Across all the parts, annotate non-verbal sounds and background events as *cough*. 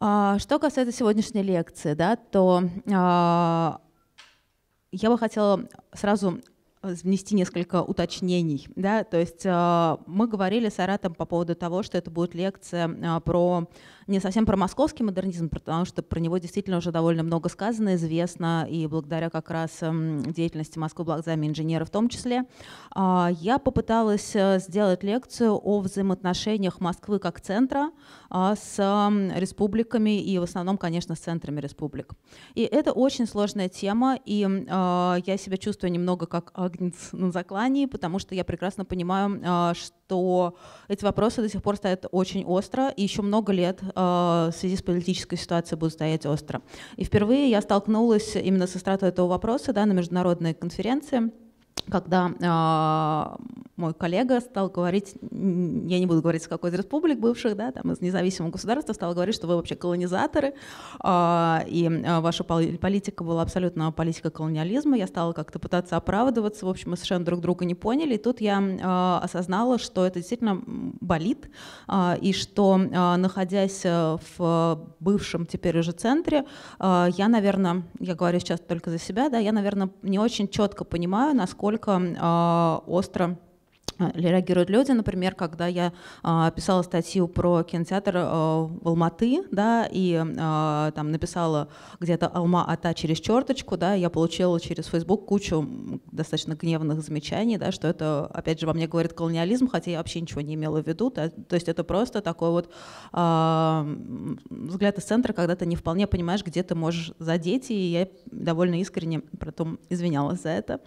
А, что касается сегодняшней лекции, да, то а, я бы хотела сразу внести несколько уточнений. Да? То есть э, мы говорили с Аратом по поводу того, что это будет лекция э, про не совсем про московский модернизм, потому что про него действительно уже довольно много сказано, известно, и благодаря как раз эм, деятельности Москвы Блокзами инженера в том числе, а, я попыталась э, сделать лекцию о взаимоотношениях Москвы как центра а, с эм, республиками и в основном, конечно, с центрами республик. И это очень сложная тема, и а, я себя чувствую немного как агнец на заклании, потому что я прекрасно понимаю, что что эти вопросы до сих пор стоят очень остро, и еще много лет э, в связи с политической ситуацией будут стоять остро. И впервые я столкнулась именно со стратой этого вопроса да, на международной конференции, когда э, мой коллега стал говорить, я не буду говорить, с какой из республик бывших, да, там из независимого государства, стал говорить, что вы вообще колонизаторы, э, и а, ваша политика была абсолютно политика колониализма. Я стала как-то пытаться оправдываться, в общем, мы совершенно друг друга не поняли. И тут я э, осознала, что это действительно болит, э, и что, э, находясь в бывшем теперь уже центре, э, я, наверное, я говорю сейчас только за себя, да, я, наверное, не очень четко понимаю, насколько насколько а, остро а, реагируют люди. Например, когда я э, писала статью про кинотеатр э, в Алматы, да, и э, там написала где-то Алма-Ата через черточку, да, я получила через Facebook кучу достаточно гневных замечаний, да, что это, опять же, во мне говорит колониализм, хотя я вообще ничего не имела в виду, да, то есть это просто такой вот э, взгляд из центра, когда ты не вполне понимаешь, где ты можешь задеть, и я довольно искренне потом извинялась за это. Э,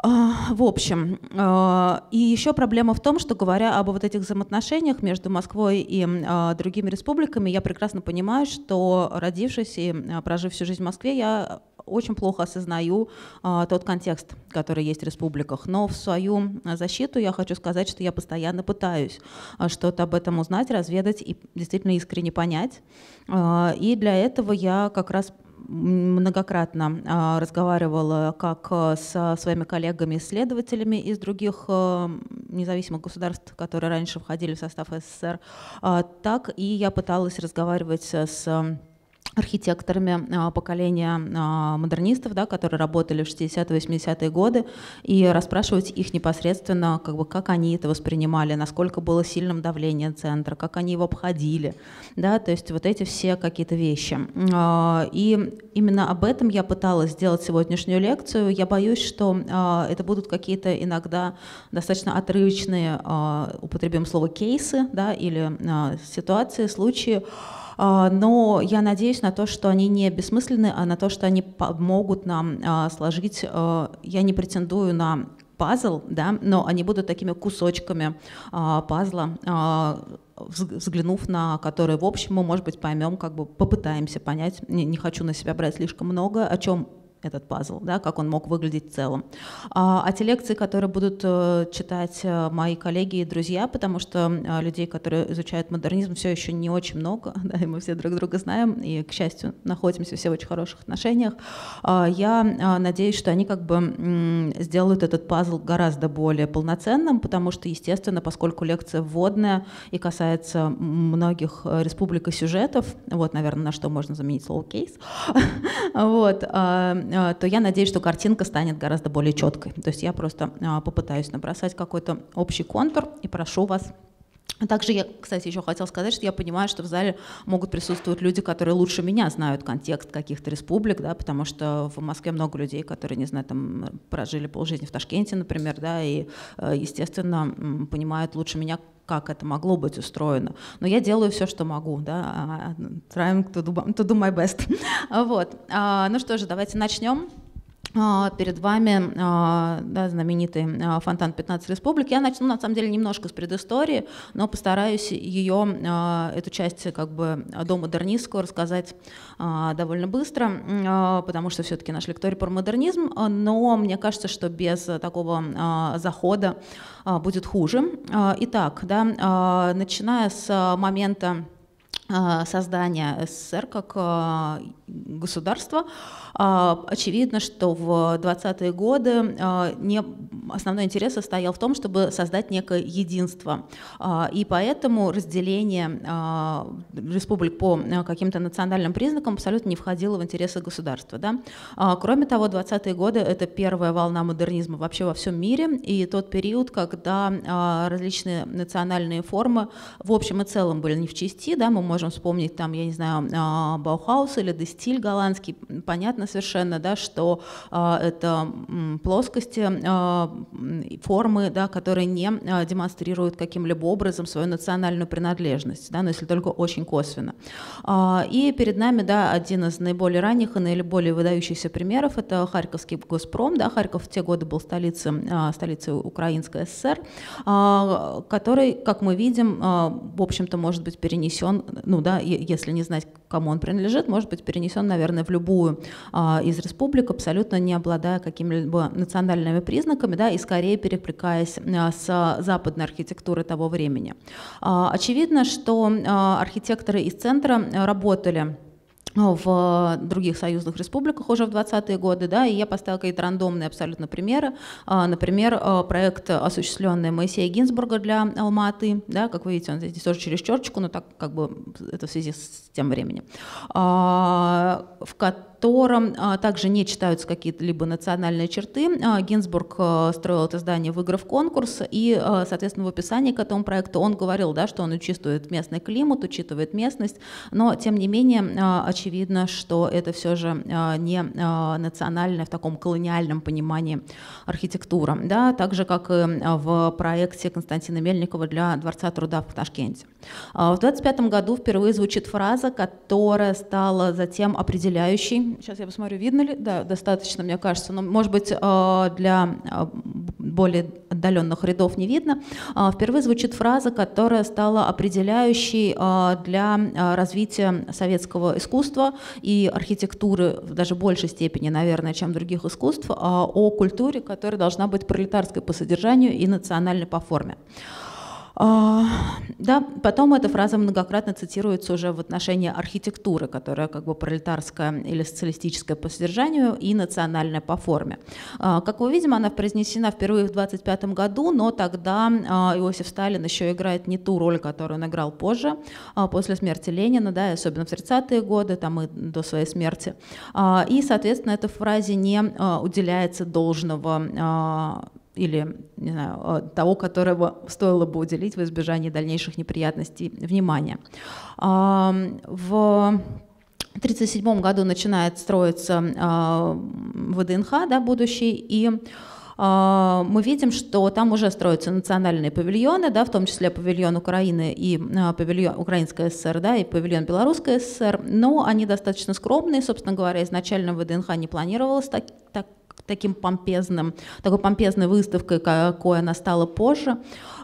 а, в общем, а, и еще проблема в том, что говоря об вот этих взаимоотношениях между Москвой и а, другими республиками, я прекрасно понимаю, что родившись и прожив всю жизнь в Москве, я очень плохо осознаю тот контекст, который есть в республиках. Но в свою защиту я хочу сказать, что я постоянно пытаюсь что-то об этом узнать, разведать и действительно искренне понять. и для этого я как раз многократно а, разговаривала как э, со своими коллегами-исследователями из других э, независимых государств, которые раньше входили в состав СССР, а, так и я пыталась разговаривать с э, архитекторами а, поколения а, модернистов, да, которые работали в 60-80-е годы, и расспрашивать их непосредственно, как, бы, как они это воспринимали, насколько было сильным давление центра, как они его обходили, да, то есть вот эти все какие-то вещи. А, и именно об этом я пыталась сделать сегодняшнюю лекцию. Я боюсь, что это будут какие-то иногда достаточно отрывочные, употребим слово, кейсы да, или ситуации, случаи, а, но я надеюсь на то, что они не бессмысленны, а на то, что они помогут нам а, сложить. А, я не претендую на пазл, да, но они будут такими кусочками пазла, взглянув на которые в общем мы, может быть, поймем, как бы попытаемся понять. Не, не хочу на себя брать слишком много, о чем этот пазл, да, как он мог выглядеть в целом. А, а те лекции, которые будут э, читать э, мои коллеги и друзья, потому что э, людей, которые изучают модернизм, все еще не очень много, *laughs* да, и мы все друг друга знаем, и, к счастью, находимся все в очень хороших отношениях, а, я надеюсь, что они как бы сделают этот пазл гораздо более полноценным, потому что, естественно, поскольку лекция вводная и касается многих республик и сюжетов, вот, наверное, на что можно заменить слово «кейс», *laughs* вот, а, Э, то я надеюсь, что картинка станет гораздо более четкой. То есть я просто э, попытаюсь набросать какой-то общий контур и прошу вас также я, кстати, еще хотела сказать, что я понимаю, что в зале могут присутствовать люди, которые лучше меня знают контекст каких-то республик, да, потому что в Москве много людей, которые, не знаю, там прожили полжизни в Ташкенте, например, да, и, э, естественно, понимают лучше меня, как это могло быть устроено. Но я делаю все, что могу, да, а, а, а, trying to do, my best. *laughs* вот. А, ну что же, давайте начнем. А, перед вами а, да, знаменитый а, фонтан 15 республик. Я начну, на самом деле, немножко с предыстории, но постараюсь ее, эту часть как бы до модернистского рассказать довольно быстро, потому что все-таки наш лекторий про модернизм, но мне кажется, что без такого захода будет хуже. Итак, да, начиная с момента создания СССР как государства. А, очевидно, что в 20-е годы а, не, основной интерес состоял в том, чтобы создать некое единство. А, и поэтому разделение республик по каким-то национальным признакам абсолютно не входило в интересы государства. Да? Кроме того, 20-е годы — это первая волна модернизма вообще во всем мире, и тот период, когда различные национальные формы в общем и целом были не в чести. Да? Мы можем вспомнить, там, я не знаю, Баухаус или Дестин, стиль голландский, понятно совершенно, да, что а, это плоскости, а, формы, да, которые не а, демонстрируют каким-либо образом свою национальную принадлежность, да, но если только очень косвенно. И перед нами да, один из наиболее ранних и наиболее выдающихся примеров – это Харьковский Госпром. Да, Харьков в те годы был столицей, столицей Украинской ССР, который, как мы видим, в общем-то, может быть перенесен, ну да, если не знать кому он принадлежит, может быть перенесен, наверное, в любую а, из республик, абсолютно не обладая какими-либо национальными признаками, да, и скорее перекликаясь а, с западной архитектурой того времени. А, очевидно, что а, архитекторы из центра э, работали в э, других союзных республиках уже в 20-е годы, да, и я поставила какие-то рандомные абсолютно примеры. А, например, э, проект, осуществленный Моисея Гинзбурга для Алматы, да, как вы видите, он здесь тоже через черчику, но так как бы это в связи с тем временем, а, в котором котором а, также не читаются какие-либо национальные черты. А, Гинзбург а, строил это здание, выиграв конкурс, и, соответственно, в описании к этому проекту он говорил, да, что он учитывает местный климат, учитывает местность, но, тем не менее, очевидно, что это все же не национальная в таком колониальном понимании архитектура, да, так же, как и в проекте Константина Мельникова для Дворца труда в Ташкенте. В 25 году впервые звучит фраза, которая стала затем определяющей сейчас я посмотрю, видно ли, да, достаточно, мне кажется, но, может быть, а, для а, более отдаленных рядов не видно, а, впервые звучит фраза, которая стала определяющей для развития советского искусства и архитектуры в даже большей степени, наверное, чем других искусств, о культуре, которая должна быть пролетарской по содержанию и национальной по форме. А, да, потом эта фраза многократно цитируется уже в отношении архитектуры, которая как бы пролетарская или социалистическая по содержанию и национальная по форме. А, как вы видим, она произнесена впервые в 25 году, но тогда а, Иосиф Сталин еще играет не ту роль, которую он играл позже, после смерти Ленина, да, особенно в 30-е годы, там и до своей смерти. И, соответственно, этой фразе не уделяется должного или не знаю, э, того, которого стоило бы уделить в избежании дальнейших неприятностей внимания. В 1937 году начинает строиться а, ВДНХ, да, будущий, и а, мы видим, что там уже строятся национальные павильоны, да, в том числе павильон Украины и а, павильон Украинской ССР, да, и павильон Белорусской ССР, но они достаточно скромные, собственно говоря, изначально ВДНХ не планировалось так, так таким помпезным, такой помпезной выставкой, какой она стала позже.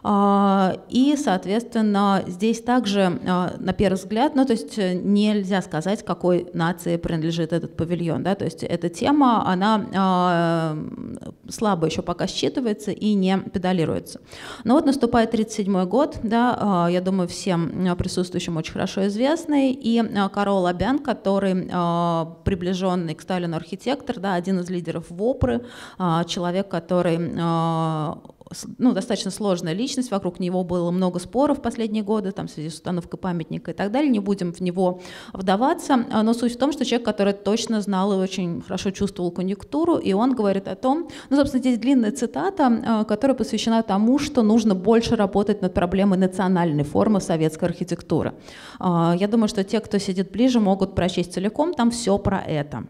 А, и, соответственно, здесь также, а, на первый взгляд, ну, то есть э, нельзя сказать, какой нации принадлежит этот павильон, да, то есть эта тема, она а, слабо еще пока считывается и не педалируется. Но вот наступает 37 год, да, я думаю, всем присутствующим очень хорошо известный, и Карол Абян, который приближенный к Сталину архитектор, да, один из лидеров ВОПРы, человек, который ну, достаточно сложная личность, вокруг него было много споров в последние годы, там, в связи с установкой памятника и так далее, не будем в него вдаваться, а, но суть в том, что человек, который точно знал и очень хорошо чувствовал конъюнктуру, и он говорит о том, ну, собственно, здесь длинная цитата, а, которая посвящена тому, что нужно больше работать над проблемой национальной формы советской архитектуры. А, я думаю, что те, кто сидит ближе, могут прочесть целиком, там все про это.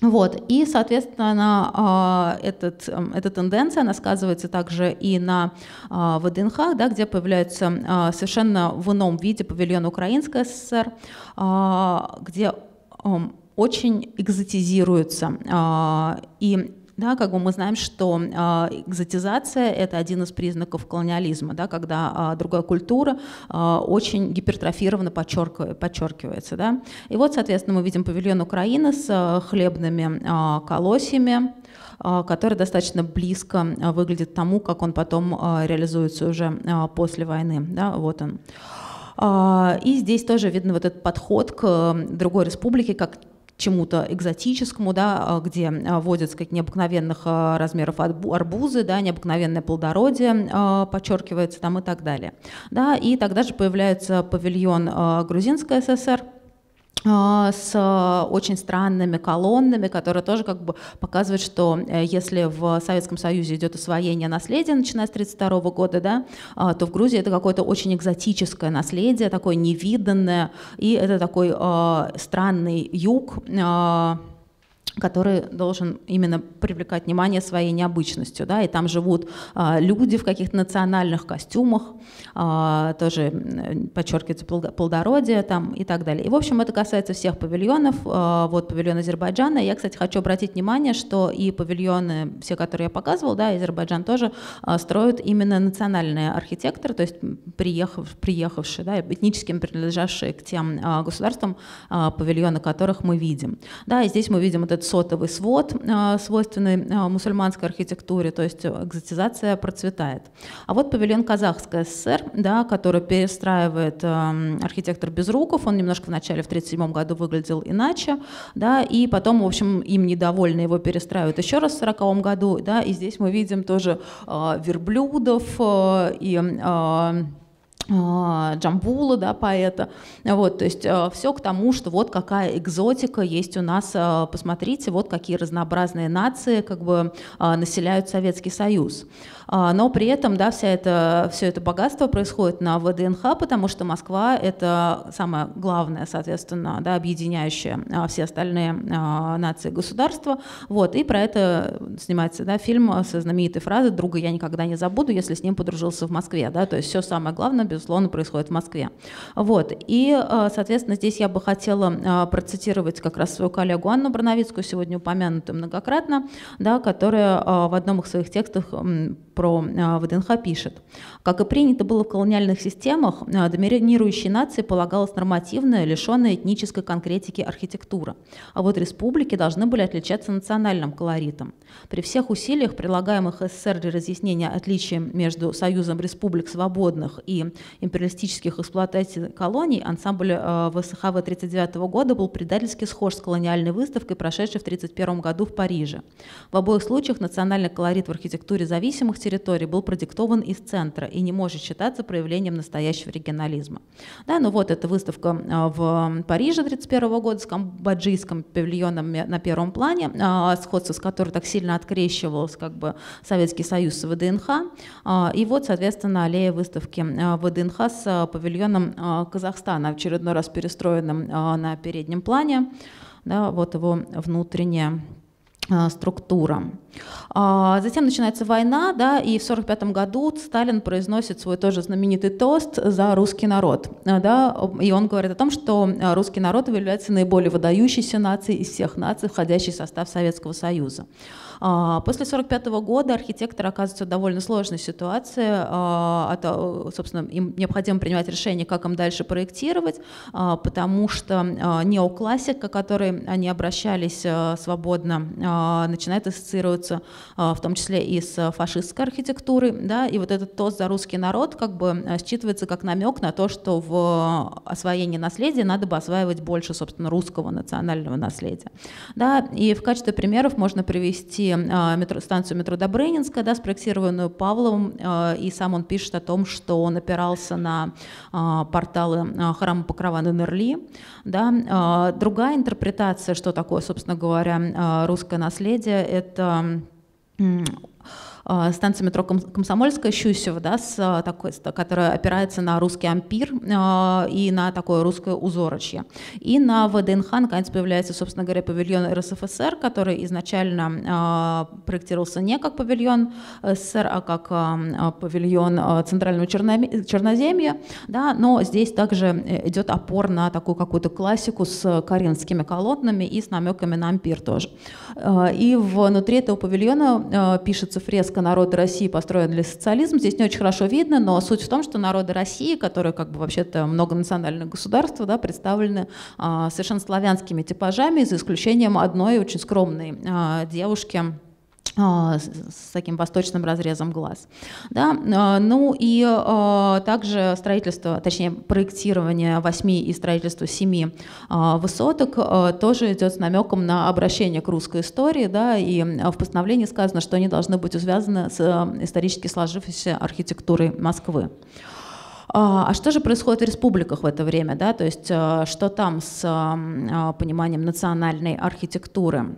Вот. И, соответственно, а, этот, эм, эта тенденция она сказывается также и на а, ВДНХ, да, где появляется а, совершенно в ином виде павильон Украинской ССР, где эм, очень экзотизируется. И да, как бы мы знаем, что а, экзотизация это один из признаков колониализма, да, когда а, другая культура а, очень гипертрофированно подчеркивается. Да. И вот, соответственно, мы видим павильон Украины с хлебными колосьями, который достаточно близко выглядит тому, как он потом реализуется уже после войны. Да, вот он. И здесь тоже видно вот этот подход к другой республике как чему-то экзотическому, да, а, где а, водят сказать, необыкновенных а, размеров арбузы, да, необыкновенное плодородие подчеркивается там и так далее. Да, и тогда же появляется павильон Грузинской ССР, а, с э, очень странными колоннами, которые тоже как бы показывают, что э, если в Советском Союзе идет освоение наследия, начиная с 1932 года, да, а, то в Грузии это какое-то очень экзотическое наследие, такое невиданное, и это такой э, странный юг, э, который должен именно привлекать внимание своей необычностью. Да? И там живут а, люди в каких-то национальных костюмах, а, тоже подчеркивается плодородие там, и так далее. И, в общем, это касается всех павильонов. А, вот павильон Азербайджана. Я, кстати, хочу обратить внимание, что и павильоны, все, которые я показывал, да, Азербайджан тоже а, строят именно национальные архитекторы, то есть приехав, приехавшие, да, этническим принадлежавшие к тем а, государствам, а, павильоны которых мы видим. Да, и здесь мы видим этот сотовый свод, э, свойственный э, мусульманской архитектуре, то есть экзотизация процветает. А вот павильон Казахской ССР, да, который перестраивает эм, архитектор Безруков, он немножко в начале, в 1937 году выглядел иначе, да, и потом, в общем, им недовольны его перестраивают еще раз в 1940 году, да, и здесь мы видим тоже э, верблюдов и а, джамбула, да, поэта. Вот, то есть а, все к тому, что вот какая экзотика есть у нас, а, посмотрите, вот какие разнообразные нации как бы населяют Советский Союз. А, но при этом да, вся это, все это богатство происходит на ВДНХ, потому что Москва — это самое главное, соответственно, да, объединяющее а, все остальные а, нации государства. Вот, и про это снимается да, фильм со знаменитой фразой «Друга я никогда не забуду, если с ним подружился в Москве». Да? То есть все самое главное, безусловно, происходит в Москве. Вот, и, соответственно, здесь я бы хотела процитировать как раз свою коллегу Анну Брановицкую, сегодня упомянутую многократно, да, которая в одном из своих текстов про а, ВДНХ пишет. Как и принято было в колониальных системах, э, доминирующей нации полагалась нормативная, лишенная этнической конкретики архитектура. А вот республики должны были отличаться национальным колоритом. При всех усилиях, прилагаемых СССР для разъяснения отличия между Союзом республик свободных и империалистических эксплуатаций колоний, ансамбль э, ВСХВ 1939 года был предательски схож с колониальной выставкой, прошедшей в 1931 году в Париже. В обоих случаях национальный колорит в архитектуре зависимых территорий был продиктован из центра, и не может считаться проявлением настоящего регионализма. Да, ну вот эта выставка э, в Париже 1931 года с камбоджийским павильоном на первом плане, э, сходство с которой так сильно открещивалось как бы Советский Союз с ВДНХ. Э, и вот, соответственно, аллея выставки ВДНХ с павильоном Казахстана, очередной раз перестроенным на переднем плане. Да, вот его внутренняя Э, структурам. А, затем начинается война, да, и в 1945 году Сталин произносит свой тоже знаменитый тост за русский народ. Э, да, и он говорит о том, что э, русский народ является наиболее выдающейся нацией из всех наций, входящей в состав Советского Союза. А, после 1945 года архитектор оказывается в довольно сложной ситуации. А, а, собственно, им необходимо принимать решение, как им дальше проектировать, потому что неоклассика, к которой они обращались свободно, начинает ассоциироваться в том числе и с фашистской архитектурой. Да? И вот этот тост за русский народ как бы считывается как намек на то, что в освоении наследия надо бы осваивать больше, собственно, русского национального наследия. Да? И в качестве примеров можно привести а, метро, станцию метро Добрынинская, да, спроектированную Павловым, а, и сам он пишет о том, что он опирался на а, порталы храма Покрова Нерли. Да. Другая интерпретация, что такое, собственно говоря, русское наследие, это а, станция метро Комсомольская, Щусева, да, с, а, такой, которая опирается на русский ампир а, и на такое русское узорочье. И на ВДНХ наконец появляется, собственно говоря, павильон РСФСР, который изначально проектировался не как павильон СССР, а как павильон Центрального Черноземья, да, но здесь также э, идет опор на такую какую-то классику с коринфскими колоннами и с намеками на ампир тоже. И внутри этого павильона пишется фреска близко народы России построен для социализма. здесь не очень хорошо видно, но суть в том, что народы России, которые как бы вообще-то многонациональное государство, да, представлены а, совершенно славянскими типажами, за исключением одной очень скромной а, девушки, а, с таким восточным разрезом глаз. Да? А, ну и а, также строительство, точнее проектирование восьми и строительство семи высоток тоже идет с намеком на обращение к русской истории. Да? И в постановлении сказано, что они должны быть связаны с исторически сложившейся архитектурой Москвы. А что же происходит в республиках в это время? Да? То есть что там с пониманием национальной архитектуры?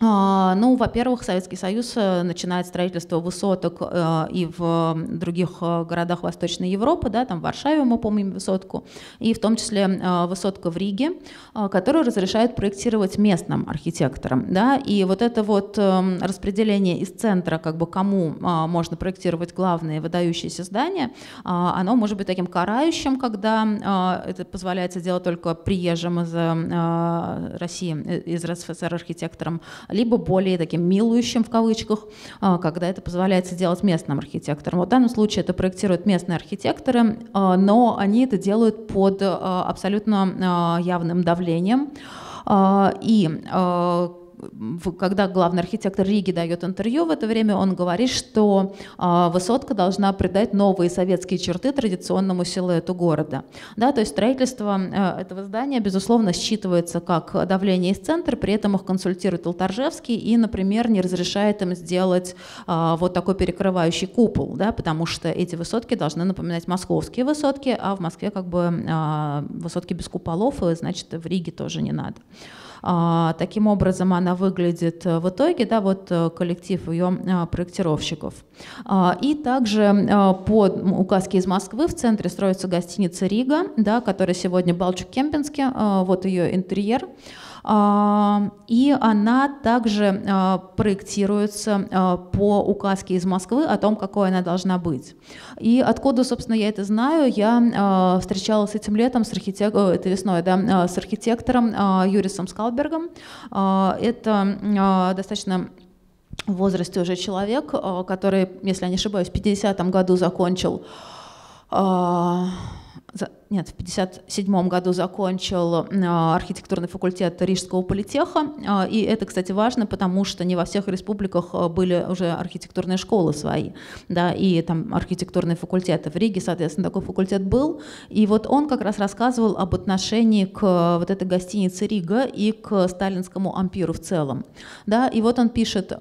А, ну, во-первых, Советский Союз э, начинает строительство высоток э, и в других э, городах Восточной Европы, да, там в Варшаве мы помним высотку, и в том числе высотка в Риге, которую разрешают проектировать местным архитекторам. Да, и вот это вот эм, распределение из центра, как бы кому можно проектировать главные выдающиеся здания, оно может быть таким карающим, когда это позволяется делать только приезжим из России, из РСФСР архитекторам, либо более таким милующим в кавычках, а, когда это позволяется делать местным архитекторам. Вот в данном случае это проектируют местные архитекторы, а, но они это делают под а, абсолютно явным давлением. И когда главный архитектор Риги дает интервью в это время, он говорит, что а, высотка должна придать новые советские черты традиционному силуэту города. Да, то есть строительство э, этого здания, безусловно, считывается как давление из центра, при этом их консультирует Алтаржевский и, например, не разрешает им сделать а, вот такой перекрывающий купол, да, потому что эти высотки должны напоминать московские высотки, а в Москве как бы а, высотки без куполов, и значит в Риге тоже не надо. А, таким образом, она выглядит э, в итоге, да, вот э, коллектив ее э, проектировщиков. А, и также по указке из Москвы в центре строится гостиница «Рига», да, которая сегодня Балчук-Кемпинске, вот ее интерьер. И она также а, проектируется а, по указке из Москвы о том, какой она должна быть. И откуда, собственно, я это знаю? Я а, встречалась этим летом с архитектором, э, это весной, да, с архитектором Юрисом Скалбергом. Это достаточно в возрасте уже человек, который, если я не ошибаюсь, в 50 году закончил нет, в 1957 году закончил а, архитектурный факультет Рижского политеха. А, и это, кстати, важно, потому что не во всех республиках а, были уже архитектурные школы свои, да, и там архитектурные факультеты. В Риге, соответственно, такой факультет был. И вот он как раз рассказывал об отношении к вот этой гостинице Рига и к сталинскому ампиру в целом. Да, и вот он пишет,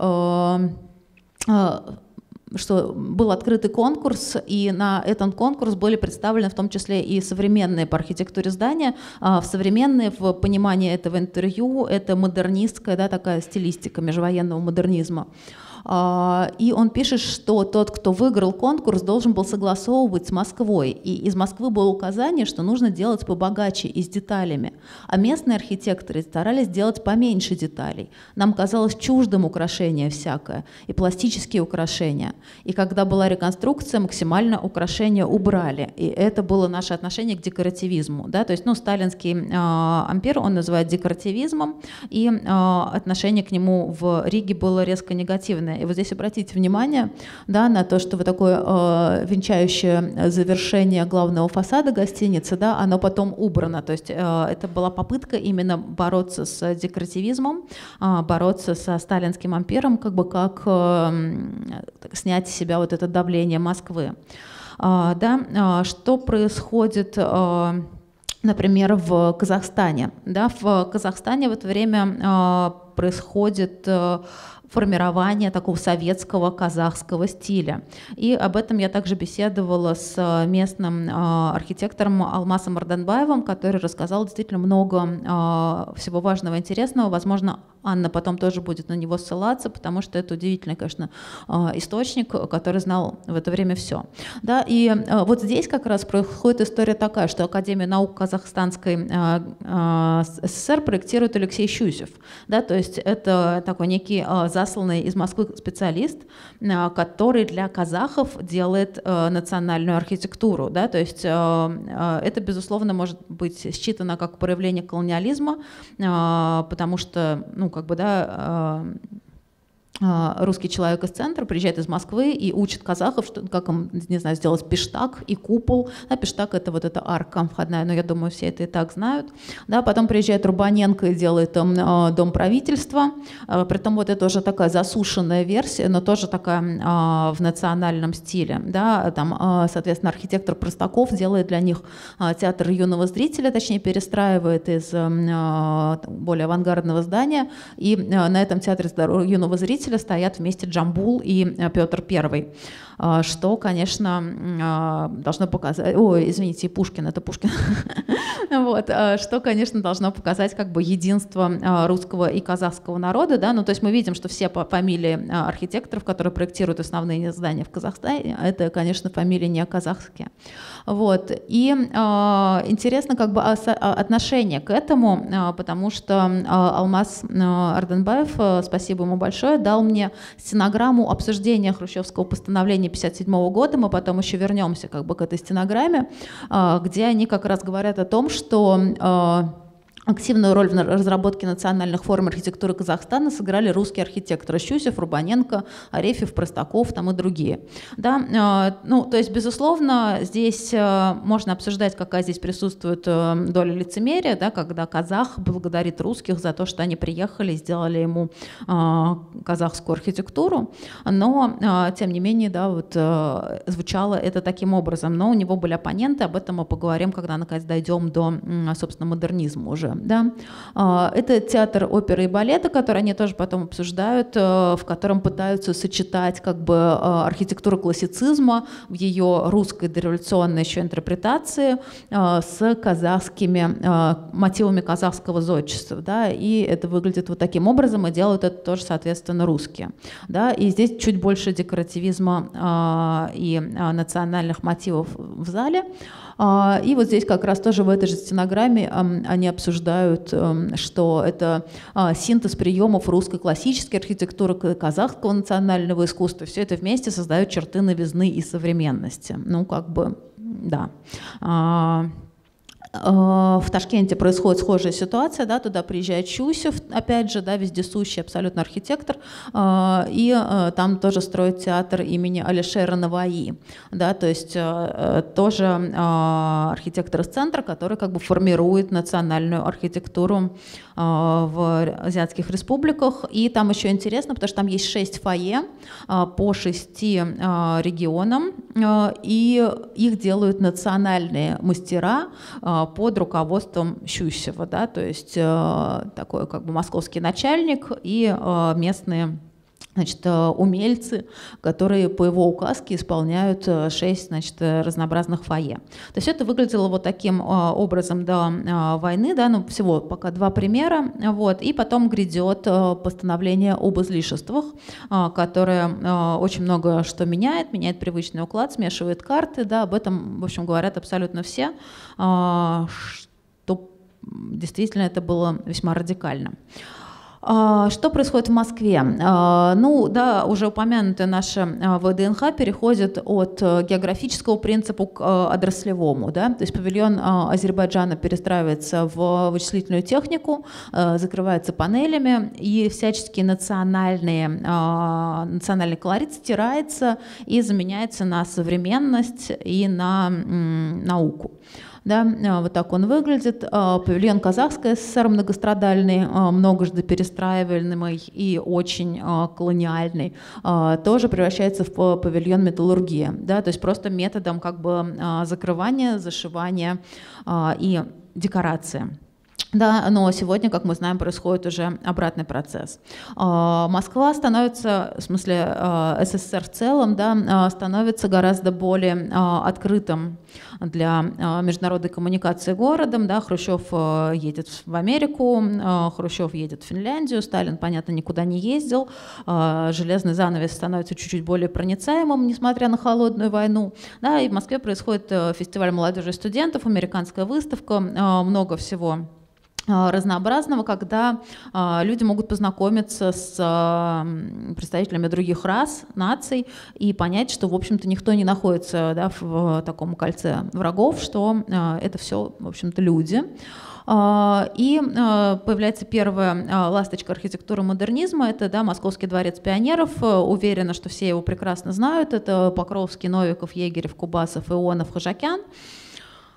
что был открытый конкурс, и на этот конкурс были представлены в том числе и современные по архитектуре здания, а современные в понимании этого интервью, это модернистская да, такая стилистика межвоенного модернизма. А, и он пишет, что тот, кто выиграл конкурс, должен был согласовывать с Москвой. И из Москвы было указание, что нужно делать побогаче и с деталями. А местные архитекторы старались делать поменьше деталей. Нам казалось чуждым украшение всякое и пластические украшения. И когда была реконструкция, максимально украшения убрали. И это было наше отношение к декоративизму. Да? То есть ну, сталинский э, ампер он называет декоративизмом, и э, отношение к нему в Риге было резко негативное женщины. И вот здесь обратите внимание да, на то, что вот такое э, венчающее завершение главного фасада гостиницы, да, оно потом убрано. То есть э, это была попытка именно бороться с декоративизмом, э, бороться со сталинским ампиром, как бы как э, снять с себя вот это давление Москвы. Э, да, э, что происходит... Э, например, в Казахстане. Да, в Казахстане в это время э, происходит э, формирования такого советского казахского стиля. И об этом я также беседовала с э, местным э, архитектором Алмасом Арданбаевым, который рассказал действительно много э, всего важного и интересного. Возможно, Анна потом тоже будет на него ссылаться, потому что это удивительный, конечно, а, источник, который знал в это время все. Да, и э, вот здесь как раз происходит история такая, что Академия наук Казахстанской а, а, СССР проектирует Алексей Щусев. Да, то есть это такой некий засланный из Москвы специалист, который для казахов делает э, национальную архитектуру. Да, то есть э, это, безусловно, может быть считано как проявление колониализма, потому что ну, как бы, да, Э, русский человек из центра приезжает из Москвы и учит казахов, что, как им, не знаю, сделать пештак и купол. Да, пиштак — это вот эта арка входная, но я думаю, все это и так знают. Да, потом приезжает Рубаненко и делает там эм, э, дом правительства. Э, притом вот это уже такая засушенная версия, но тоже такая э, в национальном стиле. Да, там, соответственно, архитектор Простаков делает для них театр юного зрителя, точнее, перестраивает из эм, более авангардного здания. И на этом театре юного зрителя правителя стоят вместе Джамбул и э, Петр Первый. А, что, конечно, а, должно показать... Ой, извините, Пушкин, это Пушкин. *laughs* вот, а, что, конечно, должно показать как бы единство русского и казахского народа, да, ну то есть мы видим, что все фамилии архитекторов, которые проектируют основные здания в Казахстане, это, конечно, фамилии не казахские. Вот, и интересно как бы отношение к этому, потому что Алмаз Арденбаев, спасибо ему большое, дал мне стенограмму обсуждения хрущевского постановления выступление 57 года, мы потом еще вернемся как бы к этой стенограмме, а, где они как раз говорят о том, что а, Активную роль в разработке национальных форм архитектуры Казахстана сыграли русские архитекторы Щусев, Рубаненко, Арефьев, Простаков там и другие. Да? Э, ну, то есть, безусловно, здесь э, можно обсуждать, какая здесь присутствует э, доля лицемерия, да, когда казах благодарит русских за то, что они приехали и сделали ему казахскую архитектуру, но, тем не менее, да, вот, звучало это таким образом. Но у него были оппоненты, об этом мы поговорим, когда, наконец, дойдем до, собственно, модернизма уже. Да? А, это театр оперы и балета, который они тоже потом обсуждают, э, в котором пытаются сочетать как бы э, архитектуру классицизма в ее русской дореволюционной еще интерпретации э, с казахскими мотивами казахского зодчества. Да? И это выглядит вот таким образом, и делают это тоже, соответственно, русские. Да? И здесь чуть больше декоративизма и национальных мотивов в зале. А, и вот здесь как раз тоже в этой же стенограмме они обсуждают, что это а, синтез приемов русской классической архитектуры казахского национального искусства. Все это вместе создает черты новизны и современности. Ну, как бы, да. А, Э, в Ташкенте происходит схожая ситуация, да, туда приезжает Чусев, опять же, да, вездесущий абсолютно архитектор, э, и э, там тоже строит театр имени Алишера Наваи, да, то есть тоже архитектор из центра, который как бы формирует национальную архитектуру в азиатских республиках, и там еще интересно, потому что там есть шесть фойе по шести регионам, и их делают национальные мастера, под руководством Щущева, да, то есть э, такой как бы московский начальник и э, местные значит, э, умельцы, которые по его указке исполняют э, шесть значит, э, разнообразных фойе. То есть это выглядело вот таким образом до войны, да, ну всего пока два примера, вот, и потом грядет постановление об излишествах, которое очень много что меняет, меняет привычный уклад, смешивает карты, да, об этом, в общем, говорят абсолютно все, что действительно это было весьма радикально. А, что происходит в Москве? А, ну, да, уже упомянутая наша а, ВДНХ переходит от э, географического принципа к э, отраслевому. Да? То есть павильон Азербайджана перестраивается в вычислительную технику, э, закрывается панелями, и всячески национальные, национальный колорит стирается и заменяется на современность и на м, науку. Да? Э, вот так он выглядит. Э, павильон Казахской ССР многострадальный, э, многожды перестраиваемый и очень колониальный, тоже превращается в павильон металлургия. Да? То есть просто методом как бы закрывания, зашивания и декорации. Да, но сегодня, как мы знаем, происходит уже обратный процесс. А, Москва становится, в смысле а, СССР в целом, да, а, становится гораздо более открытым для международной коммуникации городом. Да. Хрущев едет в Америку, Хрущев едет в Финляндию, Сталин, понятно, никуда не ездил. Железный занавес становится чуть-чуть более проницаемым, несмотря на холодную войну. Да, и в Москве происходит э, фестиваль молодежи и студентов, американская выставка, много всего а, разнообразного, когда а, люди могут познакомиться с а, представителями других рас, наций и понять, что, в общем-то, никто не находится да, в, таком кольце врагов, что это все, в общем-то, люди. И появляется первая ласточка архитектуры модернизма, это да, Московский дворец пионеров, э, уверена, что все его прекрасно знают, это Покровский, Новиков, Егерев, Кубасов, Ионов, Хожакян.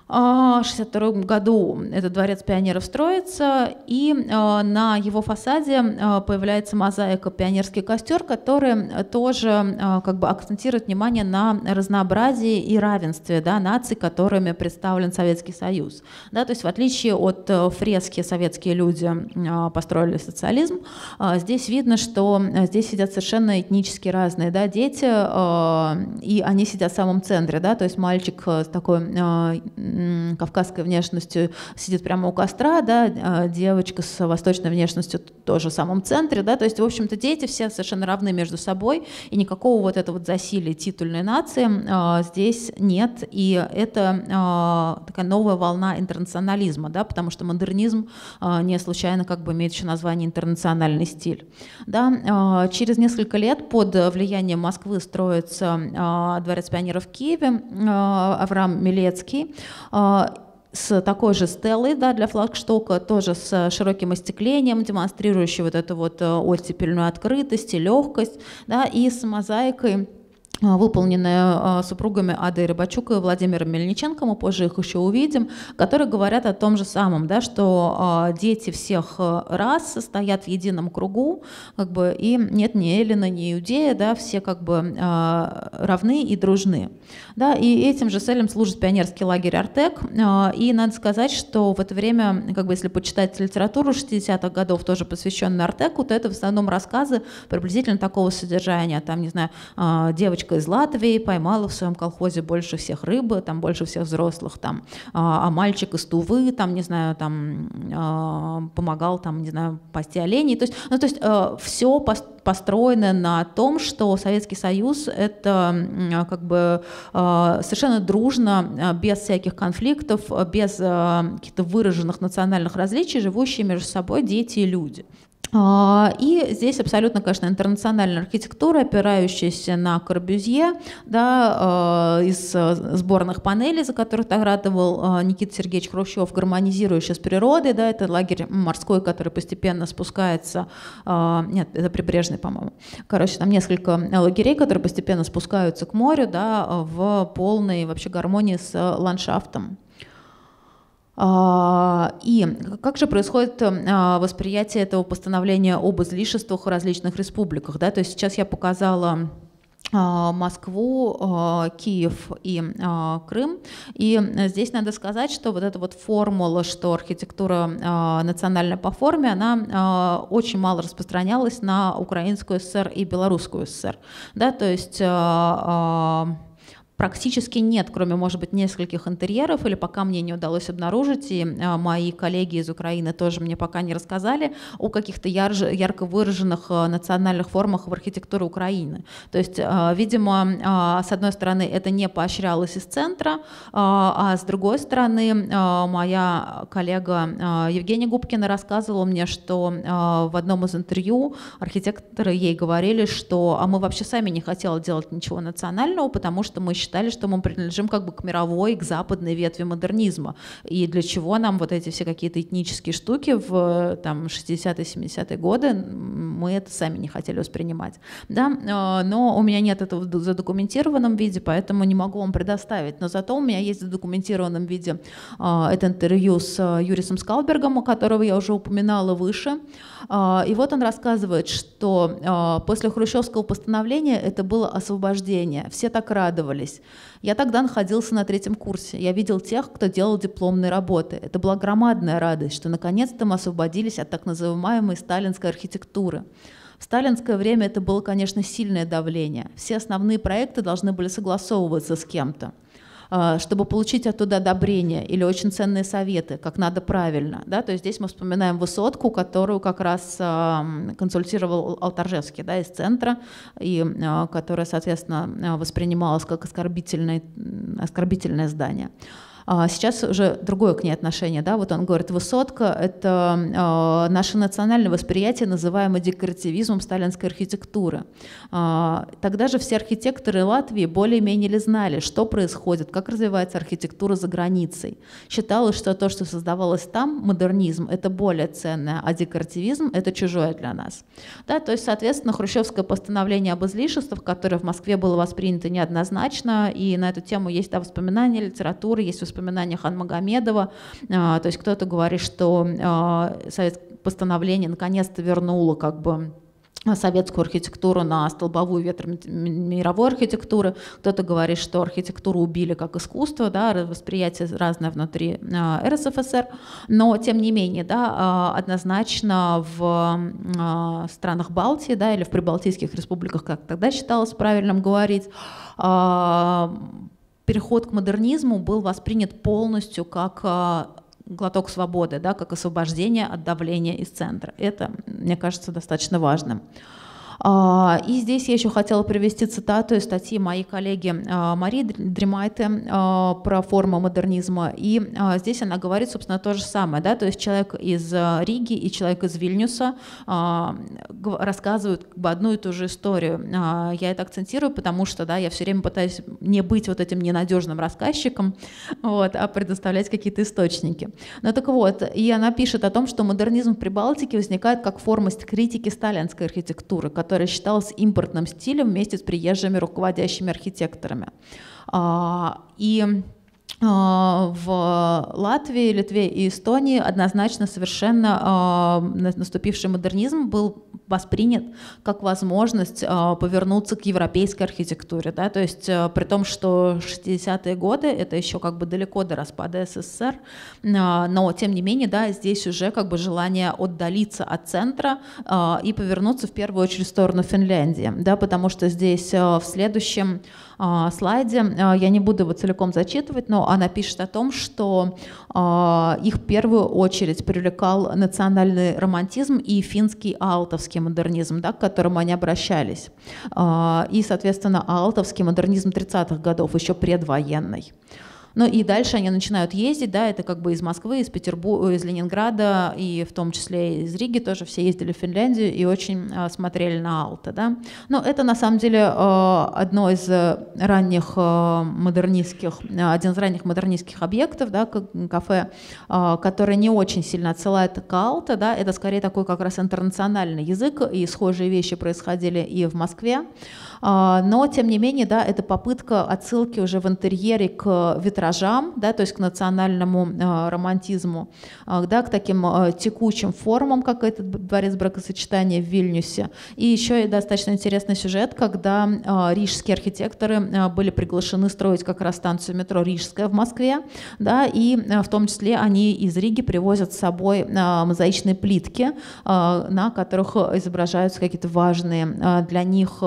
1962 а, году этот дворец пионеров строится, и а, на его фасаде а, появляется мозаика «Пионерский костер», который тоже как бы акцентирует внимание на разнообразии и равенстве да, наций, которыми представлен Советский Союз. Да, то есть в отличие от фрески «Советские люди построили социализм», здесь видно, что здесь сидят совершенно этнически разные да, дети, и они сидят в самом центре. Да, то есть мальчик с такой кавказской внешностью сидит прямо у костра, да, а девочка с восточной внешностью тоже в самом центре, да, то есть, в общем-то, дети все совершенно равны между собой, и никакого вот этого вот засилия титульной нации а, здесь нет, и это а, такая новая волна интернационализма, да, потому что модернизм не случайно как бы имеет еще название интернациональный стиль, да, через несколько лет под влиянием Москвы строится дворец пионеров в Киеве, Авраам Милецкий, а, с такой же стелой да, для флагштока, тоже с широким остеклением, демонстрирующей вот эту вот э, оттепельную открытость и легкость, да, и с мозаикой а, выполненные а, супругами Ады Рыбачук и Владимиром Мельниченко, мы позже их еще увидим, которые говорят о том же самом, да, что а, дети всех рас состоят в едином кругу, как бы, и нет ни Эллина, ни Иудея, да, все как бы равны и дружны. Да, и этим же целям служит пионерский лагерь «Артек», и надо сказать, что в это время, как бы, если почитать литературу 60-х годов, тоже посвященную «Артеку», то это в основном рассказы приблизительно такого содержания, там, не знаю, девочка девочка из Латвии поймала в своем колхозе больше всех рыбы, там больше всех взрослых, там, а, а мальчик из Тувы, там, не знаю, там, а, помогал, там, не знаю, пасти оленей. То есть, ну, то есть э, все построено на том, что Советский Союз это а, как бы совершенно дружно, без всяких конфликтов, без каких-то выраженных национальных различий, живущие между собой дети и люди. А, и здесь абсолютно, конечно, интернациональная архитектура, опирающаяся на Корбюзье, да, а, из э, сборных панелей, за которых так радовал а, Никита Сергеевич Хрущев, гармонизирующая с природой, да, это лагерь морской, который постепенно спускается, нет, это прибрежный, по-моему, короче, там несколько лагерей, которые постепенно спускаются к морю, да, в полной вообще гармонии с ландшафтом. А, и как же происходит а, восприятие этого постановления об излишествах в различных республиках? Да? То есть сейчас я показала а, Москву, Киев и Крым. И здесь надо сказать, что вот эта вот формула, что архитектура национальная по форме, она очень мало распространялась на Украинскую ССР и Белорусскую ССР. Да, то есть практически нет, кроме, может быть, нескольких интерьеров, или пока мне не удалось обнаружить, и а, мои коллеги из Украины тоже мне пока не рассказали о каких-то ярко выраженных э, национальных формах в архитектуре Украины. То есть, а, видимо, а, с одной стороны, это не поощрялось из центра, а с другой стороны, моя коллега Евгения Губкина рассказывала мне, что в одном из интервью архитекторы ей говорили, что а мы вообще сами не хотели делать ничего национального, потому что мы считаем, считали, что мы принадлежим как бы к мировой, к западной ветви модернизма. И для чего нам вот эти все какие-то этнические штуки в там, 60-70-е годы, мы это сами не хотели воспринимать. Да? Э, но у меня нет этого в задокументированном виде, поэтому не могу вам предоставить. Но зато у меня есть в задокументированном виде э, это интервью с э, Юрисом Скалбергом, которого я уже упоминала выше. И вот он рассказывает, что после хрущевского постановления это было освобождение. Все так радовались училась. Я тогда находился на третьем курсе. Я видел тех, кто делал дипломные работы. Это была громадная радость, что наконец-то мы освободились от так называемой сталинской архитектуры. В сталинское время это было, конечно, сильное давление. Все основные проекты должны были согласовываться с кем-то. А, чтобы получить оттуда одобрение или очень ценные советы, как надо правильно. Да? То есть здесь мы вспоминаем высотку, которую как раз а, консультировал Алтаржевский да, из центра, и а, которая, соответственно, воспринималась как оскорбительное, оскорбительное здание. А, сейчас уже другое к ней отношение, да, вот он говорит, высотка — это а, наше национальное восприятие, называемое декоративизмом сталинской архитектуры. А, тогда же все архитекторы Латвии более-менее ли знали, что происходит, как развивается архитектура за границей. Считалось, что то, что создавалось там, модернизм, это более ценное, а декоративизм — это чужое для нас. Да, то есть, соответственно, хрущевское постановление об излишествах, которое в Москве было воспринято неоднозначно, и на эту тему есть да, воспоминания, литература, есть воспоминания воспоминаниях Анмагомедова, а, то есть кто-то говорит, что а, советское постановление наконец-то вернуло как бы советскую архитектуру на столбовую ветер мировой архитектуры. Кто-то говорит, что архитектуру убили как искусство, да, восприятие разное внутри а, РСФСР. Но, тем не менее, да, однозначно в странах Балтии да, или в прибалтийских республиках, как тогда считалось правильным говорить, переход к модернизму был воспринят полностью как а, глоток свободы, да, как освобождение от давления из центра. Это, мне кажется, достаточно важным. А, и здесь я еще хотела привести цитату из статьи моей коллеги а, Марии Дремайте а, про форму модернизма. И здесь она говорит, собственно, то же самое. Да? То есть человек из Риги и человек из Вильнюса рассказывают как бы одну и ту же историю. Я это акцентирую, потому что да, я все время пытаюсь не быть вот этим ненадежным рассказчиком, вот, а предоставлять какие-то источники. Ну так вот, и она пишет о том, что модернизм в Прибалтике возникает как форма критики сталинской архитектуры, которая которое считалось импортным стилем вместе с приезжими руководящими архитекторами. А, и а, в Латвии, Литве и Эстонии однозначно совершенно а, наступивший модернизм был воспринят как возможность э, повернуться к европейской архитектуре, да, то есть э, при том, что 60-е годы это еще как бы далеко до распада СССР, э, но тем не менее, да, здесь уже как бы желание отдалиться от центра э, и повернуться в первую очередь в сторону Финляндии, да, потому что здесь э, в следующем а, слайде. А, я не буду его целиком зачитывать, но она пишет о том, что а, их в первую очередь привлекал национальный романтизм и финский алтовский модернизм, да, к которому они обращались. и, соответственно, алтовский модернизм 30-х годов, еще предвоенный. Ну и дальше они начинают ездить, да, это как бы из Москвы, из Петербурга, э, из Ленинграда, и в том числе из Риги тоже все ездили в Финляндию и очень а, смотрели на Алта, да. Но это на самом деле а, одно из э, ранних а, модернистских, э, один из ранних модернистских объектов, да, кафе, которое не очень сильно отсылает к Алта, да, это скорее такой как раз интернациональный язык, и схожие вещи происходили и в Москве. А, но, тем не менее, да, это попытка отсылки уже в интерьере к витражам, да, то есть к национальному а, романтизму, а, да, к таким текучим формам, как этот дворец бракосочетания в Вильнюсе. И еще и достаточно интересный сюжет, когда рижские архитекторы были приглашены строить как раз станцию метро Рижская в Москве, да, и в том числе они из Риги привозят с собой мозаичные плитки, на которых изображаются какие-то важные для них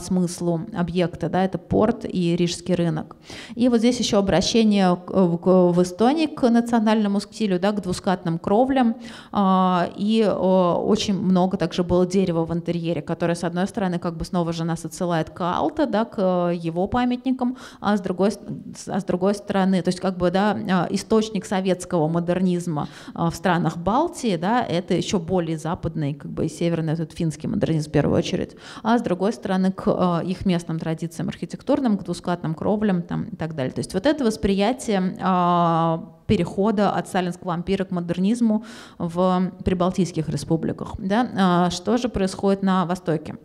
смыслу объекта, да, это порт и рижский рынок. И вот здесь еще обращение в Эстонии к национальному стилю, да, к двускатным кровлям, а, и очень много также было дерева в интерьере, которое, с одной стороны, как бы снова же нас отсылает к Алта, да, к э, его памятникам, а с другой, а с другой стороны, то есть как бы, да, а, источник советского модернизма а, в странах Балтии, да, это еще более западный, как бы и северный, этот финский модернизм в первую очередь, а с другой стороны, к Э, их местным традициям архитектурным, к двускатным кровлям там, и так далее. То есть вот это восприятие а, перехода от сталинского вампира к модернизму в прибалтийских республиках. Да? А, что же происходит на Востоке?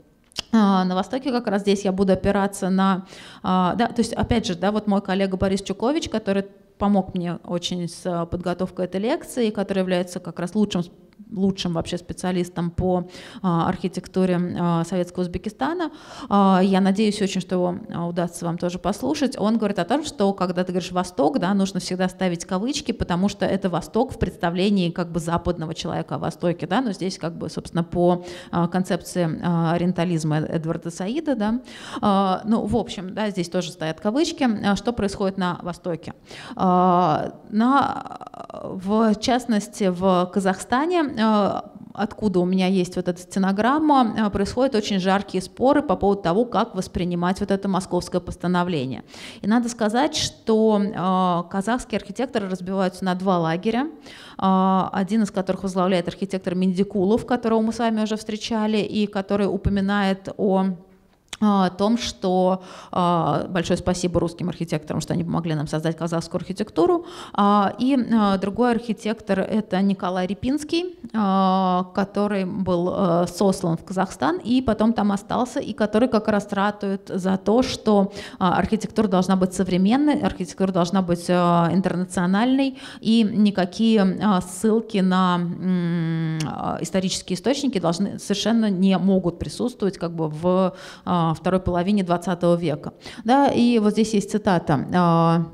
А, на Востоке как раз здесь я буду опираться на... Да, то есть, опять же, да, вот мой коллега Борис Чукович, который помог мне очень с подготовкой этой лекции, который является как раз лучшим лучшим вообще специалистом по а, архитектуре а, советского Узбекистана. А, я надеюсь очень, что его удастся вам тоже послушать. Он говорит о том, что когда ты говоришь «Восток», да, нужно всегда ставить кавычки, потому что это «Восток» в представлении как бы западного человека о Востоке. Да? Но здесь как бы, собственно, по концепции ориентализма Эдварда Саида. Да? Ну, в общем, да, здесь тоже стоят кавычки. Что происходит на Востоке? На, в частности, в Казахстане Э, откуда у меня есть вот эта стенограмма, э, происходят очень жаркие споры по поводу того, как воспринимать вот это московское постановление. И надо сказать, что э, казахские архитекторы разбиваются на два лагеря, один из которых возглавляет архитектор Миндикулов, которого мы с вами уже встречали, и который упоминает о Э, о том, что э, большое спасибо русским архитекторам, что они помогли нам создать казахскую архитектуру. Э, и другой архитектор — это Николай Репинский, который был сослан в Казахстан и потом там остался, и который как раз ратует за то, что архитектура должна быть современной, архитектура должна быть интернациональной, и никакие ссылки на исторические источники должны совершенно не могут присутствовать как бы в второй половине 20 века. Да, и вот здесь есть цитата а,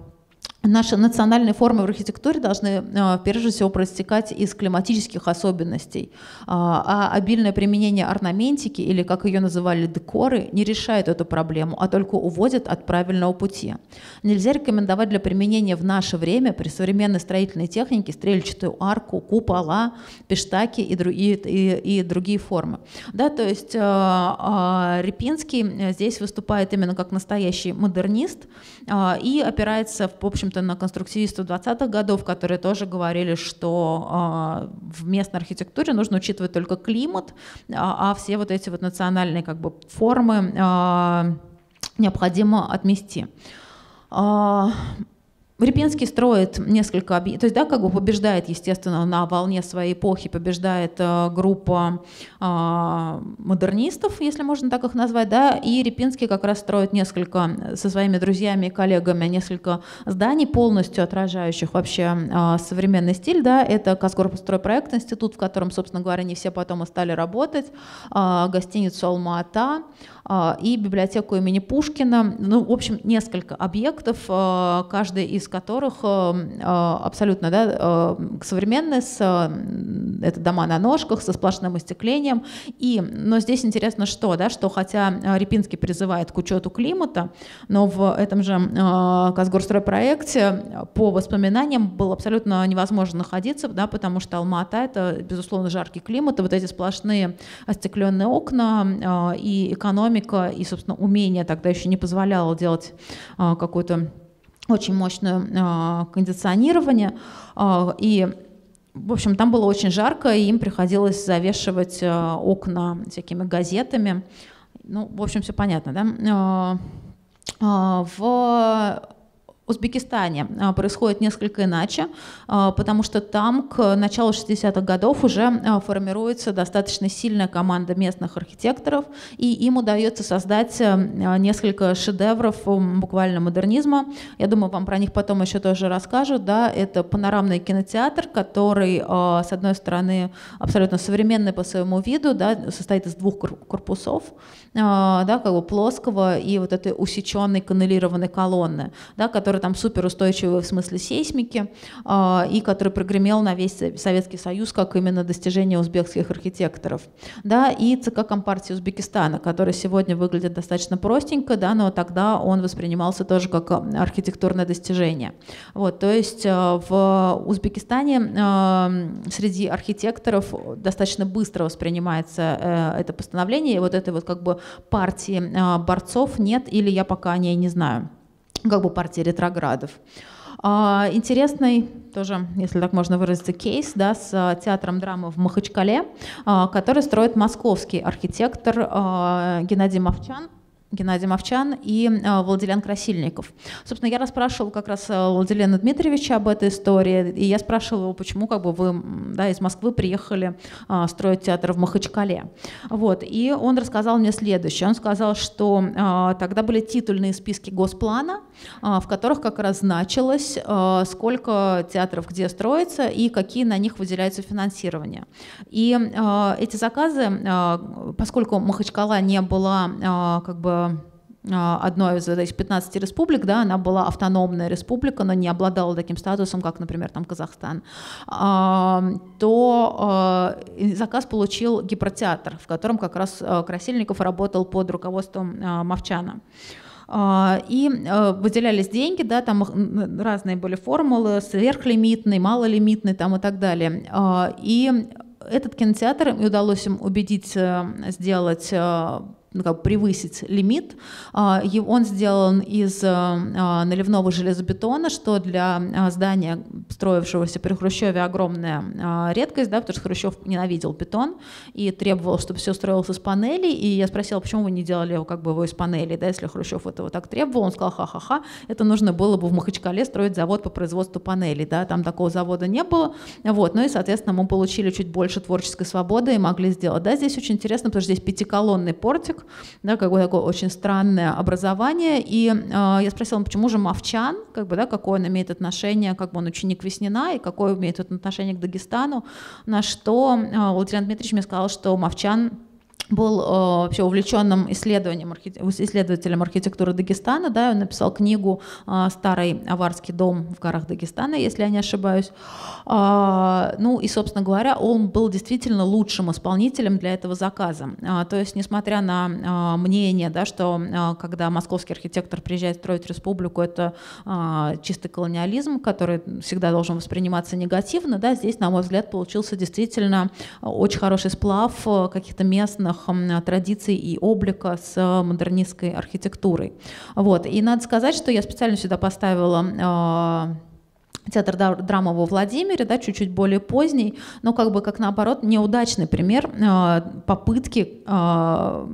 Наши национальные формы в архитектуре должны а, прежде всего проистекать из климатических особенностей, а, а обильное применение орнаментики, или как ее называли декоры, не решает эту проблему, а только уводит от правильного пути. Нельзя рекомендовать для применения в наше время при современной строительной технике стрельчатую арку, купола, пештаки и, и, и, и другие формы. Да, то есть а, Репинский здесь выступает именно как настоящий модернист и опирается в общем общем-то, на конструктивистов 20-х годов, которые тоже говорили, что а, в местной архитектуре нужно учитывать только климат, а, а все вот эти вот национальные как бы формы а, необходимо отмести. Репинский строит несколько объектов, то есть, да, как бы побеждает, естественно, на волне своей эпохи, побеждает э, группа э, модернистов, если можно так их назвать, да, и Репинский как раз строит несколько э, со своими друзьями и коллегами, несколько зданий, полностью отражающих вообще э, современный стиль, да, это Казгорбстройпроект, институт, в котором, собственно говоря, не все потом и стали работать, э, гостиницу Алма-Ата э, и библиотеку имени Пушкина, ну, в общем, несколько объектов, э, каждый из которых э, э, абсолютно да, э, современные, с, это дома на ножках, со сплошным остеклением. И, но здесь интересно, что, да, что хотя Репинский призывает к учету климата, но в этом же Казгорстройпроекте по воспоминаниям было абсолютно невозможно находиться, да, потому что Алмата — это, безусловно, жаркий климат, и вот эти сплошные остекленные окна и экономика, и, собственно, умение тогда еще не позволяло делать какую-то очень мощное а, кондиционирование, а, и в общем, там было очень жарко, и им приходилось завешивать а, окна всякими газетами. Ну, в общем, все понятно, да? В Узбекистане а, происходит несколько иначе, а, потому что там к началу 60-х годов уже а, формируется достаточно сильная команда местных архитекторов, и им удается создать несколько шедевров буквально модернизма. Я думаю, вам про них потом еще тоже расскажу. Да? Это панорамный кинотеатр, который, с одной стороны, абсолютно современный по своему виду, да, состоит из двух корпусов, а, да, как бы плоского и вот этой усеченной каннелированной колонны, да, которая там суперустойчивая в смысле сейсмики а, и который прогремел на весь Советский Союз как именно достижение узбекских архитекторов. Да, и ЦК Компартии Узбекистана, который сегодня выглядит достаточно простенько, да, но тогда он воспринимался тоже как а, архитектурное достижение. Вот, то есть в Узбекистане среди архитекторов достаточно быстро воспринимается э, это постановление, и вот этой вот как бы партии а, борцов нет или я пока о ней не знаю, как бы партии ретроградов. А, интересный тоже, если так можно выразиться, кейс да, с а, театром драмы в Махачкале, который строит московский архитектор Геннадий Мовчан. Геннадий Мовчан и э, Владилен Красильников. Собственно, я расспрашивала как раз э, Владилена Дмитриевича об этой истории, и я спрашивала его, почему как бы вы да, из Москвы приехали а, строить театр в Махачкале. Вот. И он рассказал мне следующее. Он сказал, что а, тогда были титульные списки Госплана, а, в которых как раз значилось, а, сколько театров где строится и какие на них выделяются финансирование. И а, эти заказы, а, поскольку Махачкала не была а, как бы Э, одной из этих 15 республик, да, она была автономная республика, но не обладала таким статусом, как, например, там Казахстан, а, то э, заказ получил гипротеатр, в котором как раз э, Красильников работал под руководством Мовчана а, и выделялись деньги, да, там разные были формулы, сверхлимитный, малолимитный там и так далее. А, и этот кинотеатр, удалось им убедить сделать ну, как бы превысить лимит. А, он сделан из а, а, наливного железобетона, что для здания, строившегося при Хрущеве, огромная редкость, да, потому что Хрущев ненавидел бетон и требовал, чтобы все строилось из панелей. И я спросила, почему вы не делали его, как бы его из панелей, да, если Хрущев этого так требовал. Он сказал, ха-ха-ха, это нужно было бы в Махачкале строить завод по производству панелей, да, там такого завода не было. Вот, ну и, соответственно, мы получили чуть больше творческой свободы и могли сделать. Да, здесь очень интересно, потому что здесь пятиколонный портик, Петербург, да, как бы такое очень странное образование, и э, я спросила, «Ну, почему же Мовчан, как бы, да, какое он имеет отношение, как бы он ученик Веснина, и какое имеет отношение к Дагестану, на что э, Владимир Дмитриевич мне сказал, что Мовчан был э, вообще увлеченным исследованием, исследователем архитектуры Дагестана, да, он написал книгу э, «Старый аварский дом в горах Дагестана», если я не ошибаюсь. А, ну и, собственно говоря, он был действительно лучшим исполнителем для этого заказа. А, то есть, несмотря на э, мнение, да, что когда московский архитектор приезжает строить республику, это чистый колониализм, который всегда должен восприниматься негативно, да, здесь, на мой взгляд, получился действительно очень хороший сплав каких-то местных совместимых э, традиций и облика с э, модернистской архитектурой. Вот. И надо сказать, что я специально сюда поставила э, театр драмы во Владимире, да, чуть-чуть более поздний, но как бы как наоборот неудачный пример э, попытки э,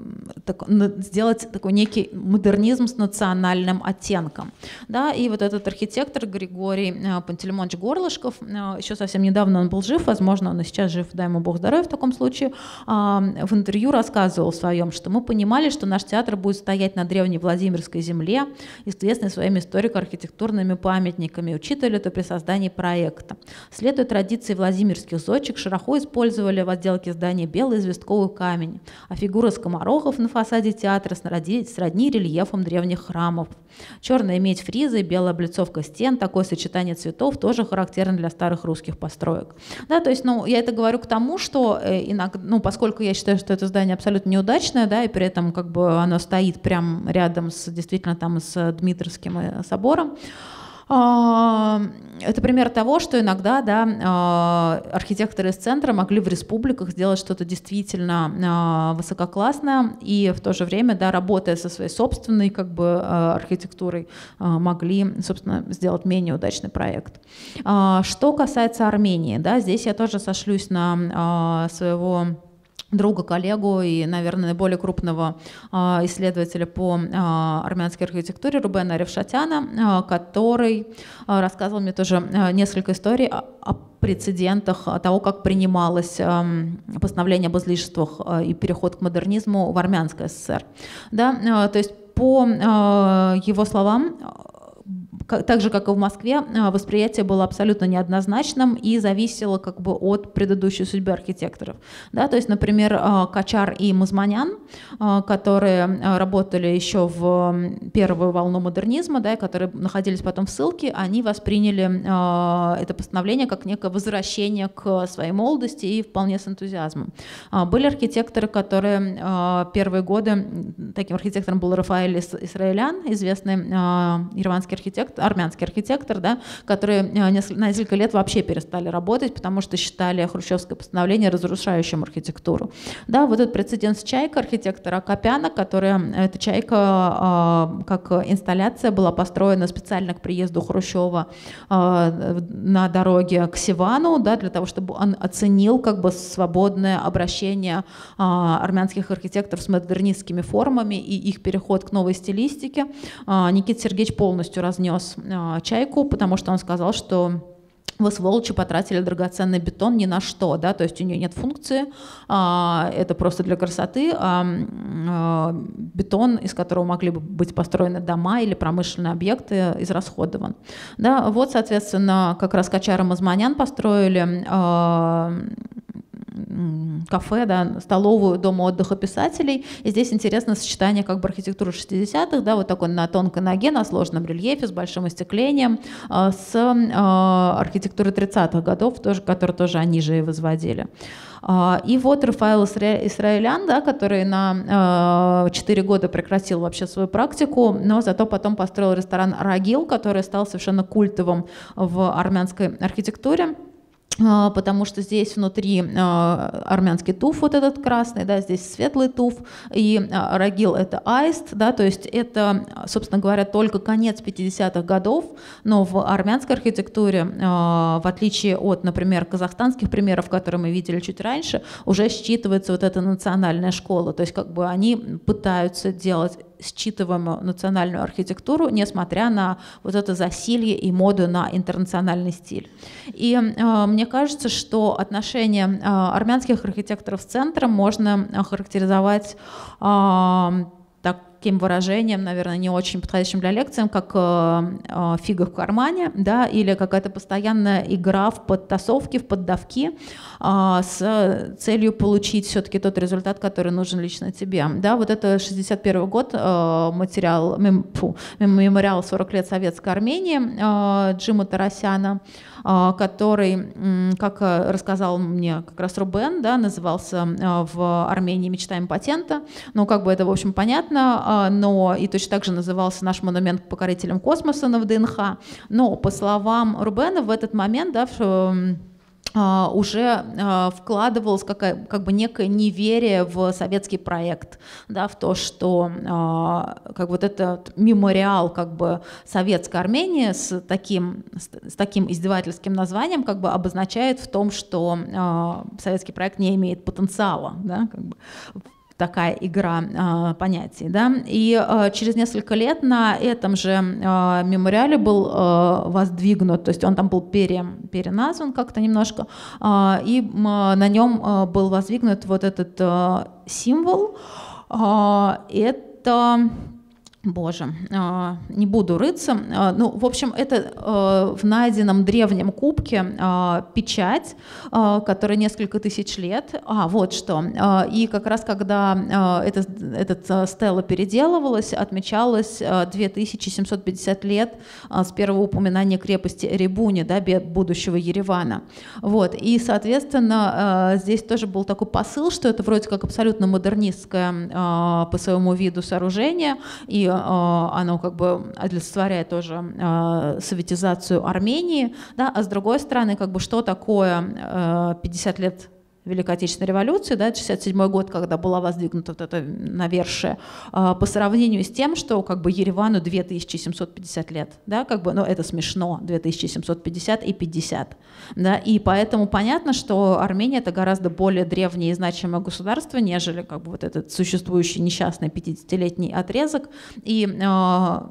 так, сделать такой некий модернизм с национальным оттенком. Да, и вот этот архитектор Григорий э, Пантелеймонович Горлышков, э, еще совсем недавно он был жив, возможно, он и сейчас жив, дай ему бог здоровья в таком случае, э, в интервью рассказывал в своем, что мы понимали, что наш театр будет стоять на древней Владимирской земле, известный своими историко-архитектурными памятниками. Учитывали это при создании проекта. Следуя традиции владимирских зодчих, широко использовали в отделке здания белый известковый камень, а фигуры скоморохов на фасаде театра сродни рельефом древних храмов. Черная медь фризы и белая облицовка стен, такое сочетание цветов тоже характерно для старых русских построек. Да, то есть, ну, я это говорю к тому, что э, иногда, ну, поскольку я считаю, что это здание абсолютно неудачное, да, и при этом как бы оно стоит прям рядом с действительно там с Дмитровским э, собором, а, это пример того, что иногда да, а, архитекторы из центра могли в республиках сделать что-то действительно а, высококлассное и в то же время, да, работая со своей собственной как бы, архитектурой, могли собственно, сделать менее удачный проект. Что касается Армении, да, здесь я тоже сошлюсь на своего друга, коллегу и, наверное, наиболее крупного а, исследователя по а, армянской архитектуре Рубена Ревшатяна, а, который рассказывал мне тоже несколько историй о прецедентах того, как принималось постановление об излишествах и переход к модернизму в Армянской ССР. Да? То есть по его словам, как, так же, как и в Москве, а, восприятие было абсолютно неоднозначным и зависело как бы от предыдущей судьбы архитекторов. Да, то есть, например, а, Качар и Мазманян, а, которые работали еще в первую волну модернизма, да, и которые находились потом в ссылке, они восприняли это постановление как некое возвращение к своей молодости и вполне с энтузиазмом. Были архитекторы, которые первые годы, таким архитектором был Рафаэль Исраэлян, известный ирванский архитектор, архитектор, армянский архитектор, да, которые э, на несколько лет вообще перестали работать, потому что считали хрущевское постановление разрушающим архитектуру. Да, вот этот прецедент с чайкой архитектора Копяна, которая, э, эта «Чайка» э, как инсталляция была построена специально к приезду Хрущева на дороге к Сивану, да, для того, чтобы он оценил как бы свободное обращение армянских архитекторов с модернистскими формами и их переход к новой стилистике. Никита Сергеевич полностью разнес снес э, а, чайку, потому что он сказал, что вы, сволочи, потратили драгоценный бетон ни на что, да, то есть у нее нет функции, а, это просто для красоты, а, а, бетон, из которого могли бы быть построены дома или промышленные объекты, израсходован. Да, вот, соответственно, как раз Качара Мазманян построили а, кафе, да, столовую дома отдыха писателей. И здесь интересно сочетание как бы архитектуры 60-х, да, вот такой на тонкой ноге, на сложном рельефе, с большим остеклением, а, с а, архитектурой 30-х годов, тоже, которую тоже они же и возводили. А, и вот Рафаэл Исраэлян, да, который на 4 года прекратил вообще свою практику, но зато потом построил ресторан «Рагил», который стал совершенно культовым в армянской архитектуре. А, потому что здесь внутри а, армянский туф вот этот красный, да, здесь светлый туф, и а, рагил — это аист, да, то есть это, собственно говоря, только конец 50-х годов, но в армянской архитектуре, в отличие от, например, казахстанских примеров, которые мы видели чуть раньше, уже считывается вот эта национальная школа, то есть как бы они пытаются делать считываем национальную архитектуру, несмотря на вот это засилье и моду на интернациональный стиль. И э, мне кажется, что отношение э, армянских архитекторов с центром можно характеризовать э, так таким выражением, наверное, не очень подходящим для лекции, как э, э, фига в кармане, да, или какая-то постоянная игра в подтасовки, в поддавки а, с целью получить все-таки тот результат, который нужен лично тебе. Да, вот это 61 год, э, материал, мем, фу, мемориал «40 лет Советской Армении» Джима Тарасяна, который, как рассказал мне как раз Рубен, да, назывался в Армении «Мечтаем патента». Ну, как бы это, в общем, понятно, Э, но и точно так же назывался наш монумент покорителям космоса на ВДНХ. Но, по словам Рубена, в этот момент да, в, эм, э, уже э, вкладывалось какая, как бы некое неверие в советский проект, да, в то, что как вот этот мемориал как бы советской Армении с таким, с таким издевательским названием как бы обозначает в том, что советский проект не имеет потенциала. Да, как бы такая игра а, понятий. Да? И а, через несколько лет на этом же а, мемориале был воздвигнут, то есть он там был пере, переназван как-то немножко, и на нем был воздвигнут вот этот символ. Это Боже, а, не буду рыться. А, ну, в общем, это а, в найденном древнем кубке печать, которая несколько тысяч лет. А, вот что. И как раз когда этот, этот стела переделывалась, отмечалось 2750 лет с первого упоминания крепости Рибуни, да, будущего Еревана. Вот. И, соответственно, здесь тоже был такой посыл, что это вроде как абсолютно модернистское по своему виду сооружение, и а, оно как бы олицетворяет тоже а, советизацию Армении, да, а с другой стороны, как бы что такое 50 а, лет Великой Отечественной революции, да, 67 год, когда была воздвигнута вот эта навершие, а, по сравнению с тем, что как бы Еревану 2750 лет, да, как бы, ну это смешно, 2750 и 50, да, и поэтому понятно, что Армения это гораздо более древнее и значимое государство, нежели как бы вот этот существующий несчастный 50-летний отрезок, и а,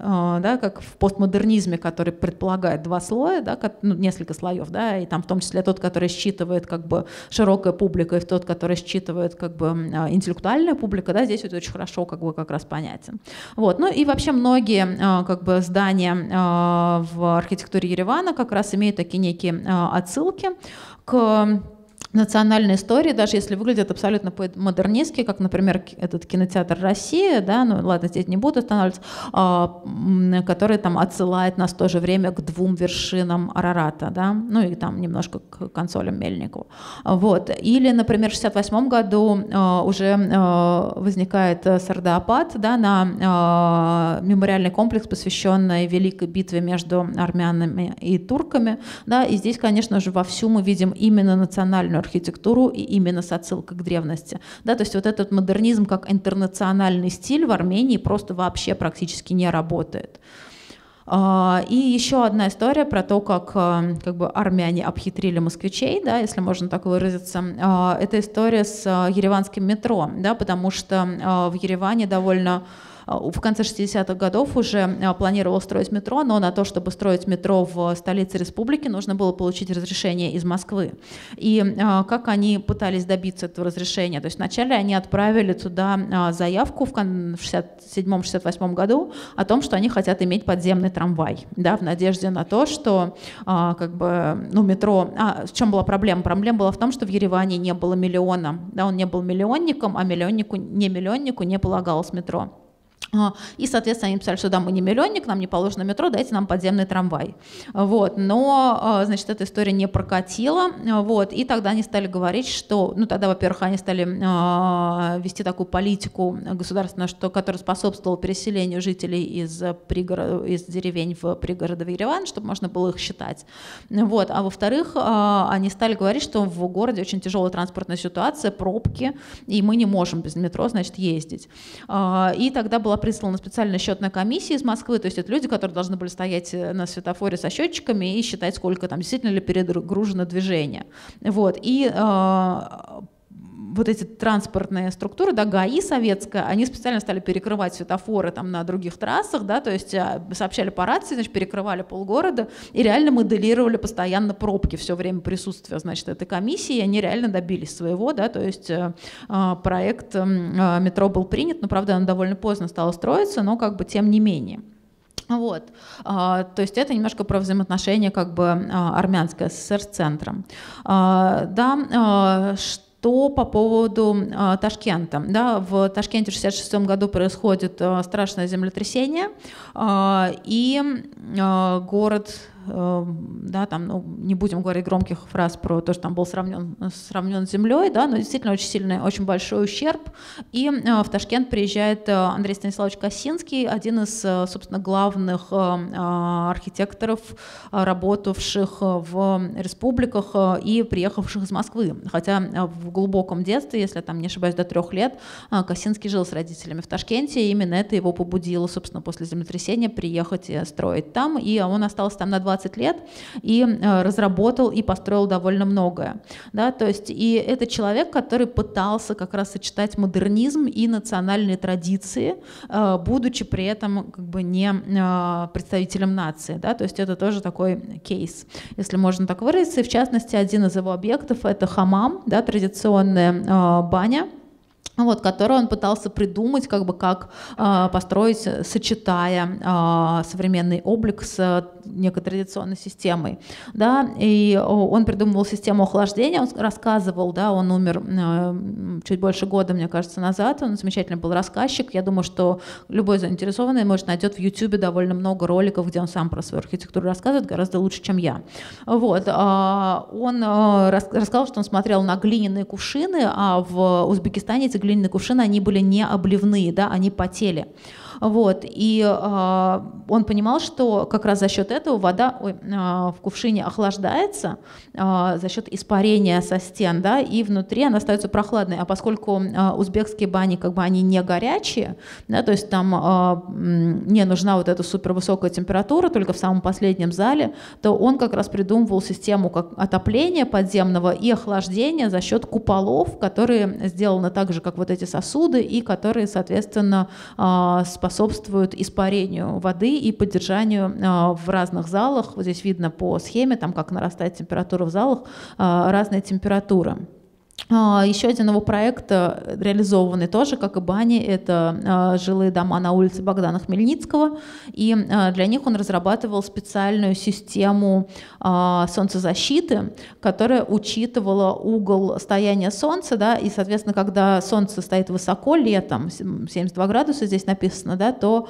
а, да, как в постмодернизме, который предполагает два слоя, да, как, ну, несколько слоев, да, и там в том числе тот, который считывает как бы широкая публика, и тот, который считывает как бы а, интеллектуальная публика, да, здесь это очень хорошо как бы как раз понятен. Вот, ну и вообще многие а, как бы здания в архитектуре Еревана как раз имеют такие некие отсылки к национальные истории, даже если выглядят абсолютно модернистски, как, например, этот кинотеатр «Россия», да, ну ладно, здесь не буду останавливаться, а, который там отсылает нас в то же время к двум вершинам Арарата, да, ну и там немножко к консолям Мельникова. Вот. Или, например, в 68 году а, уже а, возникает э, Сардаапад, да, на а, мемориальный комплекс, посвященный Великой битве между армянами и турками, да, и здесь, конечно же, вовсю мы видим именно национальную архитектуру и именно с отсылкой к древности. Да, то есть вот этот модернизм как интернациональный стиль в Армении просто вообще практически не работает. А, и еще одна история про то, как, а, как бы армяне обхитрили москвичей, да, если можно так выразиться. А, это история с ереванским метро, да, потому что в Ереване довольно а, в конце 60-х годов уже а, планировал строить метро, но на то, чтобы строить метро в столице республики, нужно было получить разрешение из Москвы. И а, как они пытались добиться этого разрешения? То есть вначале они отправили туда заявку в 67-68 году о том, что они хотят иметь подземный трамвай, да, в надежде на то, что как бы, ну, метро... А, в чем была проблема? Проблема была в том, что в Ереване не было миллиона, да, он не был миллионником, а миллионнику, не миллионнику не полагалось метро. А, и, соответственно, они писали, что да, мы не миллионник, нам не положено метро, дайте нам подземный трамвай. Вот. Но, а, значит, эта история не прокатила. А, вот. И тогда они стали говорить, что, ну, тогда, во-первых, они стали э, вести такую политику государственную, что, которая способствовала переселению жителей из, пригород, из деревень в пригородов Ереван, чтобы можно было их считать. Вот. А во-вторых, э, они стали говорить, что в городе очень тяжелая транспортная ситуация, пробки, и мы не можем без метро, значит, ездить. Э, и тогда была была прислана специальная счетная комиссия из Москвы, то есть это люди, которые должны были стоять э, на светофоре со счетчиками и считать, сколько там действительно ли перегружено движение. Вот. И э, вот эти транспортные структуры, да, ГАИ советская, они специально стали перекрывать светофоры там на других трассах, да, то есть а, сообщали по рации, значит, перекрывали полгорода и реально моделировали постоянно пробки все время присутствия, значит, этой комиссии, и они реально добились своего, да, то есть э, а, проект а, метро был принят, но, правда, он довольно поздно стал строиться, но как бы тем не менее. Вот, то есть это немножко про взаимоотношения как бы армянской СССР с центром. Да, что то по поводу э, Ташкента. Да, в Ташкенте в 66 году происходит э, страшное землетрясение, э, и э, город Эм, да, там, ну, не будем говорить громких фраз про то, что там был сравнен, сравнен с землей, да, но действительно очень сильный, очень большой ущерб. И э, в Ташкент приезжает э, Андрей Станиславович Косинский, один из, э, собственно, главных архитекторов, работавших в республиках и приехавших из Москвы. Хотя в глубоком детстве, если я там не ошибаюсь, до трех лет, Косинский жил с родителями в Ташкенте, и именно это его побудило, собственно, после землетрясения приехать и строить там, и он остался там на 20 20 лет и э, разработал и построил довольно многое. Да, то есть и это человек, который пытался как раз сочетать модернизм и национальные традиции, э, будучи при этом как бы не э, представителем нации. Да, то есть это тоже такой кейс, если можно так выразиться. И в частности, один из его объектов — это хамам, да, традиционная баня, вот, которую он пытался придумать, как бы как а, э, построить, сочетая э, современный облик с э, некой традиционной системой, да, и он придумывал систему охлаждения, он рассказывал, да, он умер э, чуть больше года, мне кажется, назад, он замечательный был рассказчик, я думаю, что любой заинтересованный, может, найдет в YouTube довольно много роликов, где он сам про свою архитектуру рассказывает, гораздо лучше, чем я, вот, э, он э, рассказал, что он смотрел на глиняные кувшины, а в Узбекистане эти глиняные кувшины, они были не обливные, да, они потели. Вот, и э, он понимал, что как раз за счет этого вода ой, э, в кувшине охлаждается э, за счет испарения со стен, да, и внутри она остается прохладной. А поскольку э, узбекские бани, как бы они не горячие, да, то есть там э, не нужна вот эта супервысокая температура, только в самом последнем зале, то он как раз придумывал систему как отопления подземного и охлаждения за счет куполов, которые сделаны так же, как вот эти сосуды, и которые, соответственно, э, способствуют испарению воды и поддержанию а, в разных залах. Вот здесь видно по схеме, там как нарастает температура в залах, а, разная температура. А, Еще один его проект э, реализованный тоже, как и бани, это а, жилые дома на улице Богдана Хмельницкого. И а, для них он разрабатывал специальную систему солнцезащиты, которая учитывала угол стояния солнца. Да, и, соответственно, когда солнце стоит высоко летом, 72 градуса здесь написано, да, то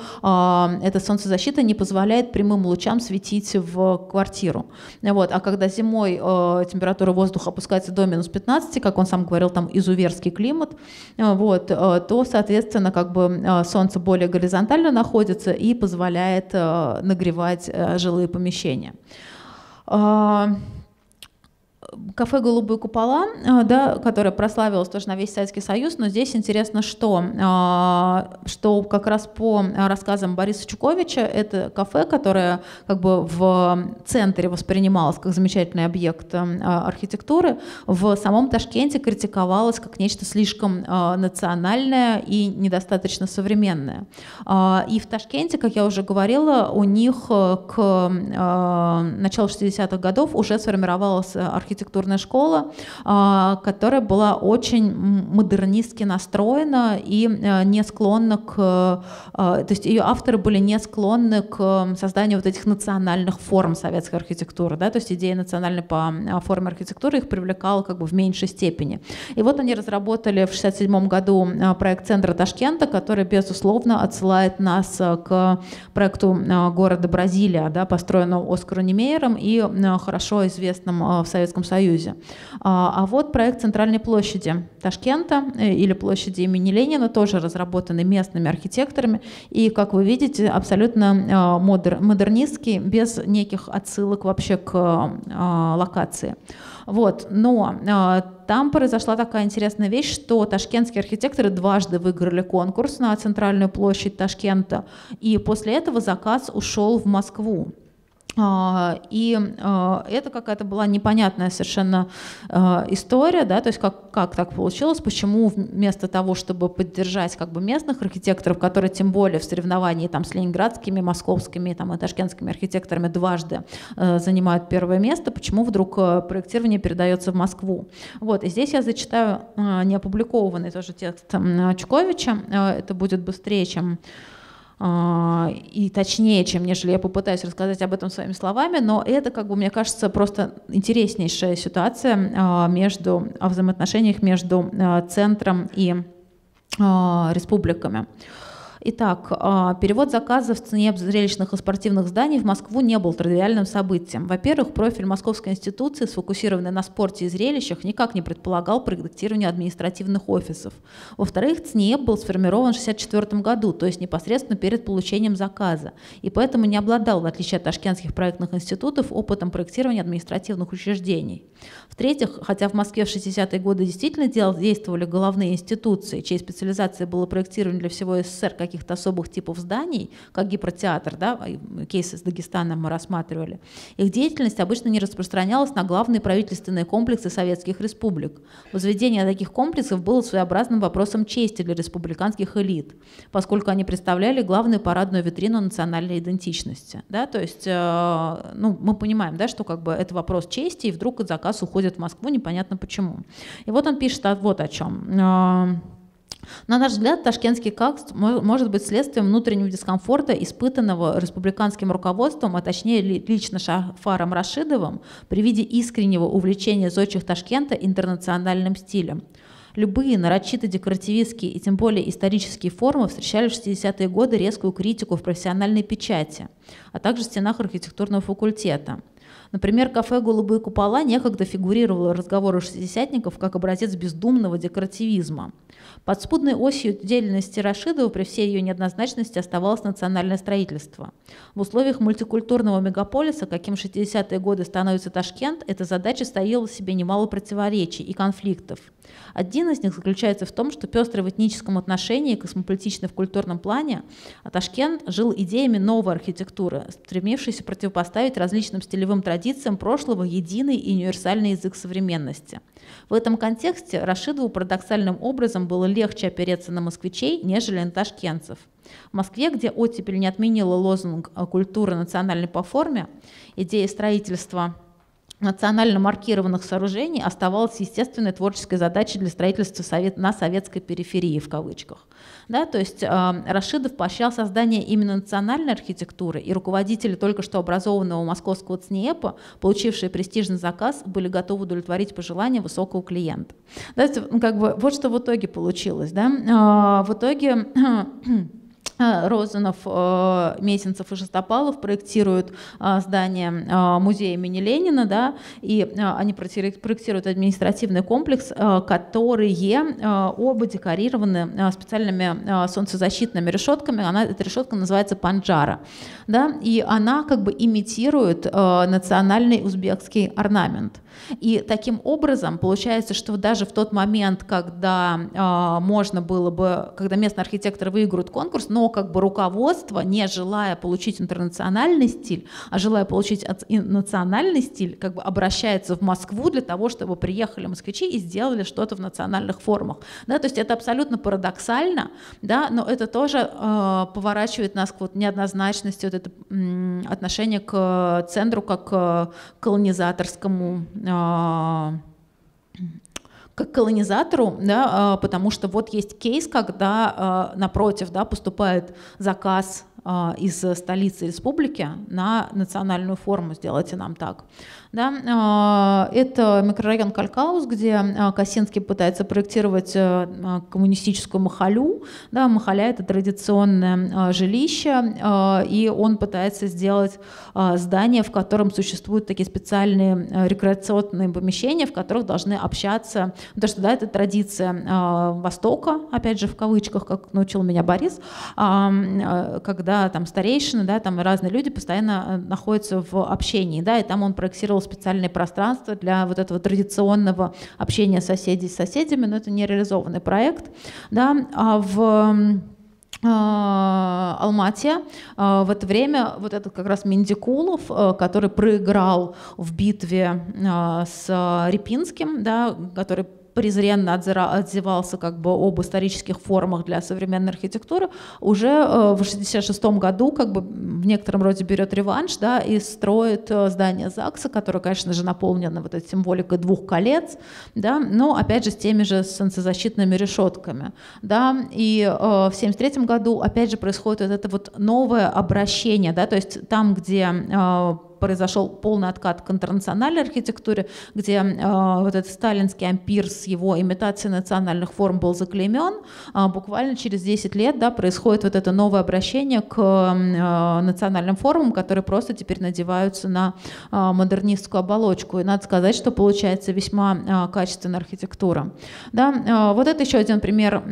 эта солнцезащита не позволяет прямым лучам светить в квартиру. Вот. А когда зимой э, температура воздуха опускается до минус 15, как как он сам говорил, там изуверский климат, э, вот, э, то, соответственно, как бы э, солнце более горизонтально находится и позволяет нагревать жилые помещения. А, кафе «Голубые купола», э, да, которое прославилось тоже на весь Советский Союз, но здесь интересно, что, а, что как раз по рассказам Бориса Чуковича, это кафе, которое как бы в центре воспринималось как замечательный объект э, архитектуры, в самом Ташкенте критиковалось как нечто слишком э, национальное и недостаточно современное. А, и в Ташкенте, как я уже говорила, у них к началу 60-х годов уже сформировалась архитектура архитектурная школа, а, которая была очень модернистски настроена и а, не склонна к... А, то есть ее авторы были не склонны к созданию вот этих национальных форм советской архитектуры. Да? То есть идея национальной по форме архитектуры их привлекала как бы в меньшей степени. И вот они разработали в 1967 году проект центра Ташкента, который, безусловно, отсылает нас к проекту города Бразилия, да, построенного Оскару Немейером и хорошо известным в Советском Союзе Союзе. А, а, вот проект Центральной площади Ташкента э, или площади имени Ленина тоже разработаны местными архитекторами и, как вы видите, абсолютно а, модер, модернистский, без неких отсылок вообще к а, локации. Вот, но там произошла такая интересная вещь, что ташкентские архитекторы дважды выиграли конкурс на центральную площадь Ташкента, и после этого заказ ушел в Москву. А, и а, это какая-то была непонятная совершенно а, история, да, то есть как, как так получилось, почему вместо того, чтобы поддержать как бы местных архитекторов, которые тем более в соревновании там с ленинградскими, московскими там, и ташкентскими архитекторами дважды занимают первое место, почему вдруг проектирование передается в Москву. Вот, и здесь я зачитаю неопубликованный тоже текст Чуковича, это будет быстрее, чем а, и точнее, чем нежели я попытаюсь рассказать об этом своими словами, но это, как бы, мне кажется, просто интереснейшая ситуация а, между, о взаимоотношениях между а, центром и республиками. Итак, а, перевод заказа в цене зрелищных и спортивных зданий в Москву не был тривиальным событием. Во-первых, профиль Московской институции, сфокусированный на спорте и зрелищах, никак не предполагал проектирование административных офисов. Во-вторых, ЦНИЭП был сформирован в 1964 году, то есть непосредственно перед получением заказа, и поэтому не обладал, в отличие от ташкентских проектных институтов, опытом проектирования административных учреждений. В-третьих, хотя в Москве в 60-е годы действительно действовали головные институции, чьей специализацией было проектирование для всего СССР каких каких-то особых типов зданий, как гипротеатр, да, а, кейс с Дагестаном мы рассматривали, их деятельность обычно не распространялась на главные правительственные комплексы советских республик. Возведение таких комплексов было своеобразным вопросом чести для республиканских элит, поскольку они представляли главную парадную витрину национальной идентичности. Да? То есть э, ну, мы понимаем, да, что как бы это вопрос чести, и вдруг заказ уходит в Москву, непонятно почему. И вот он пишет а, вот о чем. Э, на наш взгляд, ташкентский КАКС может быть следствием внутреннего дискомфорта, испытанного республиканским руководством, а точнее лично Шафаром Рашидовым, при виде искреннего увлечения зодчих Ташкента интернациональным стилем. Любые нарочито-декоративистские и тем более исторические формы встречали в 60-е годы резкую критику в профессиональной печати, а также в стенах архитектурного факультета – Например, кафе «Голубые купола» некогда фигурировало в разговорах шестидесятников как образец бездумного декоративизма. Подспудной осью деятельности Рашидова при всей ее неоднозначности оставалось национальное строительство. В условиях мультикультурного мегаполиса, каким 60-е годы становится Ташкент, эта задача стоила в себе немало противоречий и конфликтов. Один из них заключается в том, что пестрый в этническом отношении, космополитичный в культурном плане, а Ташкент жил идеями новой архитектуры, стремившейся противопоставить различным стилевым традициям традициям прошлого единый и универсальный язык современности. В этом контексте Рашидову парадоксальным образом было легче опереться на москвичей, нежели на ташкентцев. В Москве, где оттепель не отменила лозунг «Культура национальной по форме», идея строительства национально маркированных сооружений оставалась естественной творческой задачей для строительства совет, на советской периферии в кавычках. Да, то есть э, Рашидов поощрял создание именно национальной архитектуры, и руководители только что образованного московского ЦНИЭПа, получившие престижный заказ, были готовы удовлетворить пожелания высокого клиента. Да, есть, как бы, вот что в итоге получилось. Да? Э, в итоге *clears throat* Э, Розанов, э, Месенцев и Шестопалов проектируют э, здание музея имени Ленина, да, и они проектируют административный комплекс, которые оба декорированы специальными солнцезащитными решетками. Она, эта решетка называется панджара, да, и она как бы имитирует национальный узбекский орнамент. И таким образом получается, что даже в тот момент, когда э, можно было бы, когда местные архитекторы выиграют конкурс, но как бы руководство, не желая получить интернациональный стиль, а желая получить национальный стиль, как бы обращается в Москву для того, чтобы приехали москвичи и сделали что-то в национальных формах. Да, то есть это абсолютно парадоксально, да, но это тоже э, поворачивает нас к вот неоднозначности, вот это м, отношение к центру как к а, колонизаторскому как колонизатору, да, а, потому что вот есть кейс, когда а, напротив да, поступает заказ а, из столицы республики на национальную форму, сделайте нам так. Да? А, это микрорайон Калькаус, где а, Косинский пытается проектировать э, коммунистическую махалю. Да, махаля — это традиционное жилище, и он пытается сделать здание, в котором существуют такие специальные рекреационные помещения, в которых должны общаться, потому ну, что да, это традиция Востока, опять же в кавычках, как научил меня Борис, когда когда там старейшины, да, там разные люди постоянно э, находятся в общении, да, и там он проектировал специальное пространство для вот этого традиционного общения соседей с соседями, но это нереализованный проект, да, а в э, Алмате. Э, в это время вот этот как раз Мендикулов, который проиграл в битве с Репинским, да, который презренно отзывался как бы об исторических формах для современной архитектуры, уже э, в 1966 году как бы в некотором роде берет реванш да, и строит э, здание ЗАГСа, которое, конечно же, наполнено вот этой символикой двух колец, да, но опять же с теми же солнцезащитными решетками. Да, и э, в 1973 году опять же происходит вот это вот новое обращение, да, то есть там, где э, произошел полный откат к интернациональной архитектуре, где э, вот этот сталинский ампир с его имитацией национальных форм был заклеймен. А, буквально через 10 лет да, происходит вот это новое обращение к э, национальным формам, которые просто теперь надеваются на а, модернистскую оболочку. И надо сказать, что получается весьма а, качественная архитектура. Да? Вот это еще один пример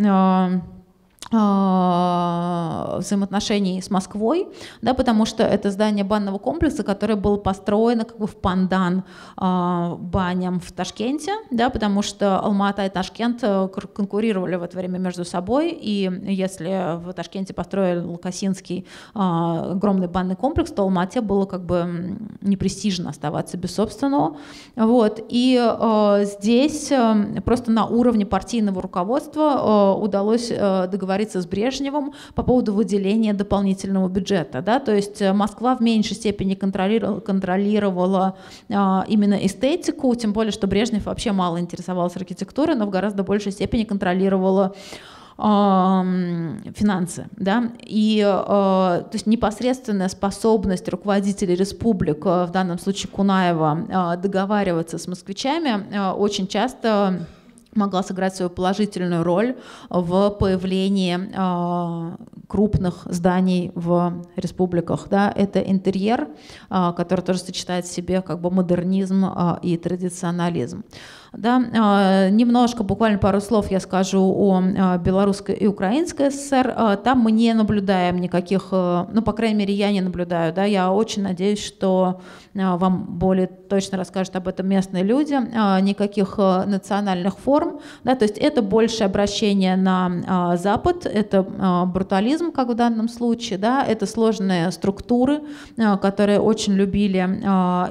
Э, взаимоотношений с Москвой, да, потому что это здание банного комплекса, которое было построено как бы в пандан э, баням в Ташкенте, да, потому что Алмата и Ташкент э, конкурировали в это время между собой, и если в Ташкенте построили Косинский э, огромный банный комплекс, то Алмате было как бы непрестижно оставаться без собственного, вот, и э, здесь э, просто на уровне партийного руководства э, удалось э, договориться договориться с Брежневым по поводу выделения дополнительного бюджета. Да? То есть э, Москва в меньшей степени контролировала, контролировала а, именно эстетику, тем более, что Брежнев вообще мало интересовался архитектурой, но в гораздо большей степени контролировала финансы, да, и а, то есть непосредственная способность руководителей республик, э, в данном случае Кунаева, а, договариваться с москвичами э, очень часто могла сыграть свою положительную роль в появлении а, крупных зданий в республиках. Да? Это интерьер, а, который тоже сочетает в себе как бы модернизм а, и традиционализм. Да? А, немножко, буквально пару слов я скажу о а, белорусской и украинской ССР. А, там мы не наблюдаем никаких, ну, по крайней мере, я не наблюдаю. Да? Я очень надеюсь, что вам более точно расскажут об этом местные люди. Никаких национальных форм. Да? То есть это больше обращение на Запад, это брутализм, как в данном случае, да? это сложные структуры, которые очень любили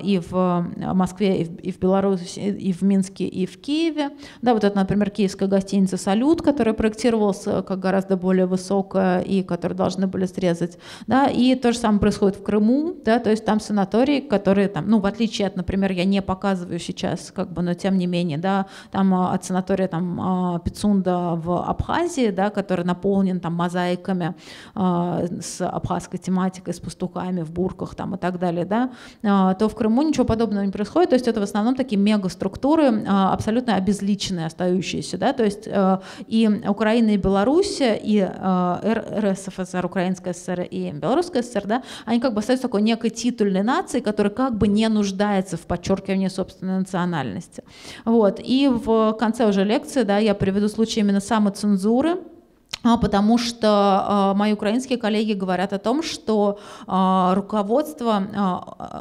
и в Москве, и в Беларуси, и в Минске, и в Киеве. Да, вот это, например, киевская гостиница «Салют», которая проектировалась э, как гораздо более высокая и которую должны были срезать. Да, и то же самое происходит в Крыму, да, то есть там санатории, которые там, ну, в отличие от, например, я не показываю сейчас, как бы, но тем не менее, да, там э, от санатория там э, Пицунда в Абхазии, да, который наполнен там мозаиками с абхазской тематикой, с пастухами в бурках там и так далее, да, то в Крыму ничего подобного не происходит, то есть это в основном такие мегаструктуры, структуры абсолютно обезличенные, остающиеся. Да? То есть э, и Украина, и Беларусь, и э, РСФСР, Украинская ССР и Белорусская ССР, да, они как бы остаются такой некой титульной нацией, которая как бы не нуждается в подчеркивании собственной национальности. Вот. И в конце уже лекции да, я приведу случай именно самоцензуры, а, потому что э, мои украинские коллеги говорят о том, что э, руководство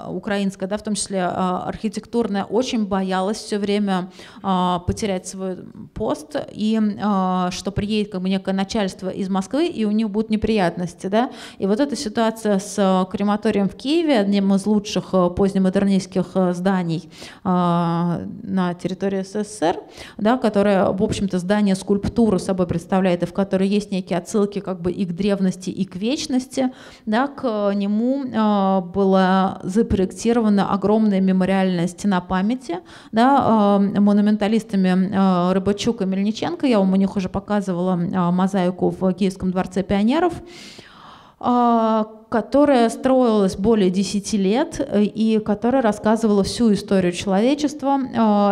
э, украинское, да, в том числе э, архитектурное, очень боялось все время э, потерять свой пост, и э, что приедет как бы некое начальство из Москвы, и у них будут неприятности. Да? И вот эта ситуация с крематорием в Киеве, одним из лучших позднемодернистских зданий э, на территории СССР, да, которое, в общем-то, здание скульптуры собой представляет, и в которой есть некие отсылки как бы и к древности, и к вечности, да, к э, нему э, была запроектирована огромная мемориальная стена памяти, да, э, монументалистами Рыбачук и Мельниченко, я вам у них уже показывала мозаику в Киевском дворце пионеров, а, которая строилась более 10 лет э, и которая рассказывала всю историю человечества.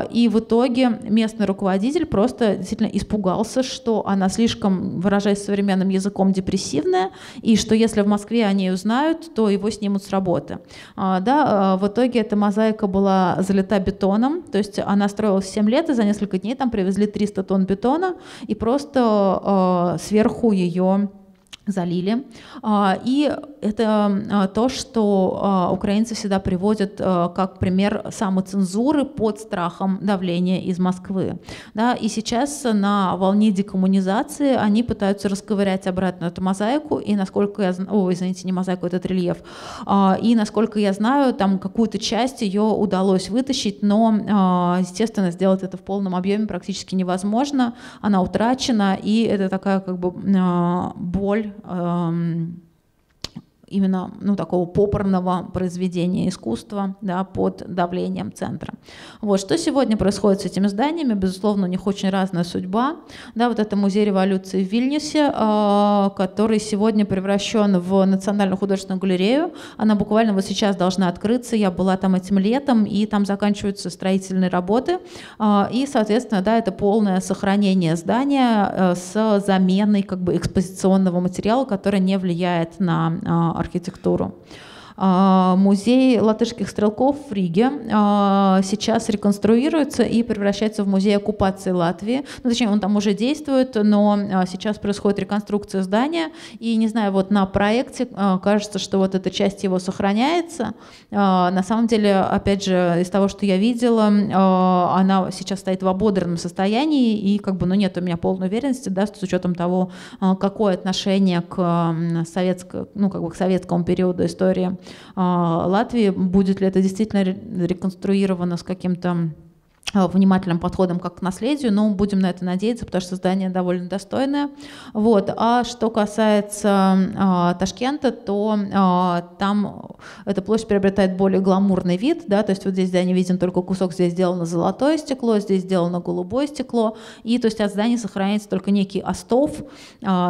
Э, и в итоге местный руководитель просто действительно испугался, что она слишком, выражаясь современным языком, депрессивная, и что если в Москве о ней узнают, то его снимут с работы. Э, да, в итоге эта мозаика была залита бетоном, то есть она строилась 7 лет, и за несколько дней там привезли 300 тонн бетона, и просто сверху ее залили. И это а, то, что а, украинцы всегда приводят а, как пример самоцензуры под страхом давления из Москвы. Да, и сейчас на волне декоммунизации они пытаются расковырять обратно эту мозаику, и насколько я знаю, ой, извините, не мозаику, этот рельеф, и насколько я знаю, там какую-то часть ее удалось вытащить, но, естественно, сделать это в полном объеме практически невозможно, она утрачена, и это такая как бы боль эм, именно ну, такого попорного произведения искусства да, под давлением центра. Вот. Что сегодня происходит с этими зданиями? Безусловно, у них очень разная судьба. Да, вот это музей революции в Вильнюсе, а, который сегодня превращен в национальную художественную галерею. Она буквально вот сейчас должна открыться. Я была там этим летом, и там заканчиваются строительные работы. А, и, соответственно, да, это полное сохранение здания э, с заменой как бы экспозиционного материала, который не влияет на а, архитектуру. А, музей латышских стрелков в Риге а, сейчас реконструируется и превращается в музей оккупации Латвии. Ну, точнее, он там уже действует, но а, сейчас происходит реконструкция здания. И, не знаю, вот на проекте кажется, что вот эта часть его сохраняется. На самом деле, опять же, из того, что я видела, она сейчас стоит в ободренном состоянии, и как бы, ну, нет у меня полной уверенности, да, с учетом того, какое отношение к советскому, ну, как бы к советскому периоду истории а, Латвии, будет ли это действительно реконструировано с каким-то Э, внимательным подходом как к наследию, но будем на это надеяться, потому что здание довольно достойное. Вот. А что касается э, Ташкента, то э, там эта площадь приобретает более гламурный вид, да, то есть вот здесь здание виден только кусок, здесь сделано золотое стекло, здесь сделано голубое стекло, и то есть от здания сохраняется только некий остов, э,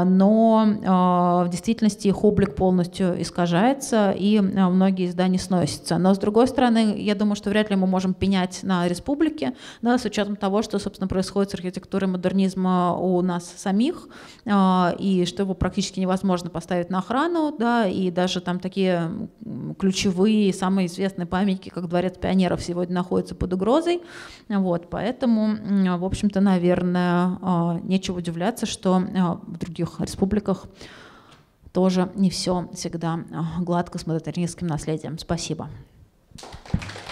но э, в действительности их облик полностью искажается, и э, многие здания сносятся. Но с другой стороны, я думаю, что вряд ли мы можем пенять на республике, рынке, да, с учетом того, что, собственно, происходит с архитектурой модернизма у нас самих, а, и что его практически невозможно поставить на охрану, да, и даже там такие ключевые, самые известные памятники, как Дворец пионеров, сегодня находятся под угрозой. Вот, поэтому, в общем-то, наверное, а, нечего удивляться, что а, в других республиках тоже не все всегда гладко с модернистским наследием. Спасибо. Thank you.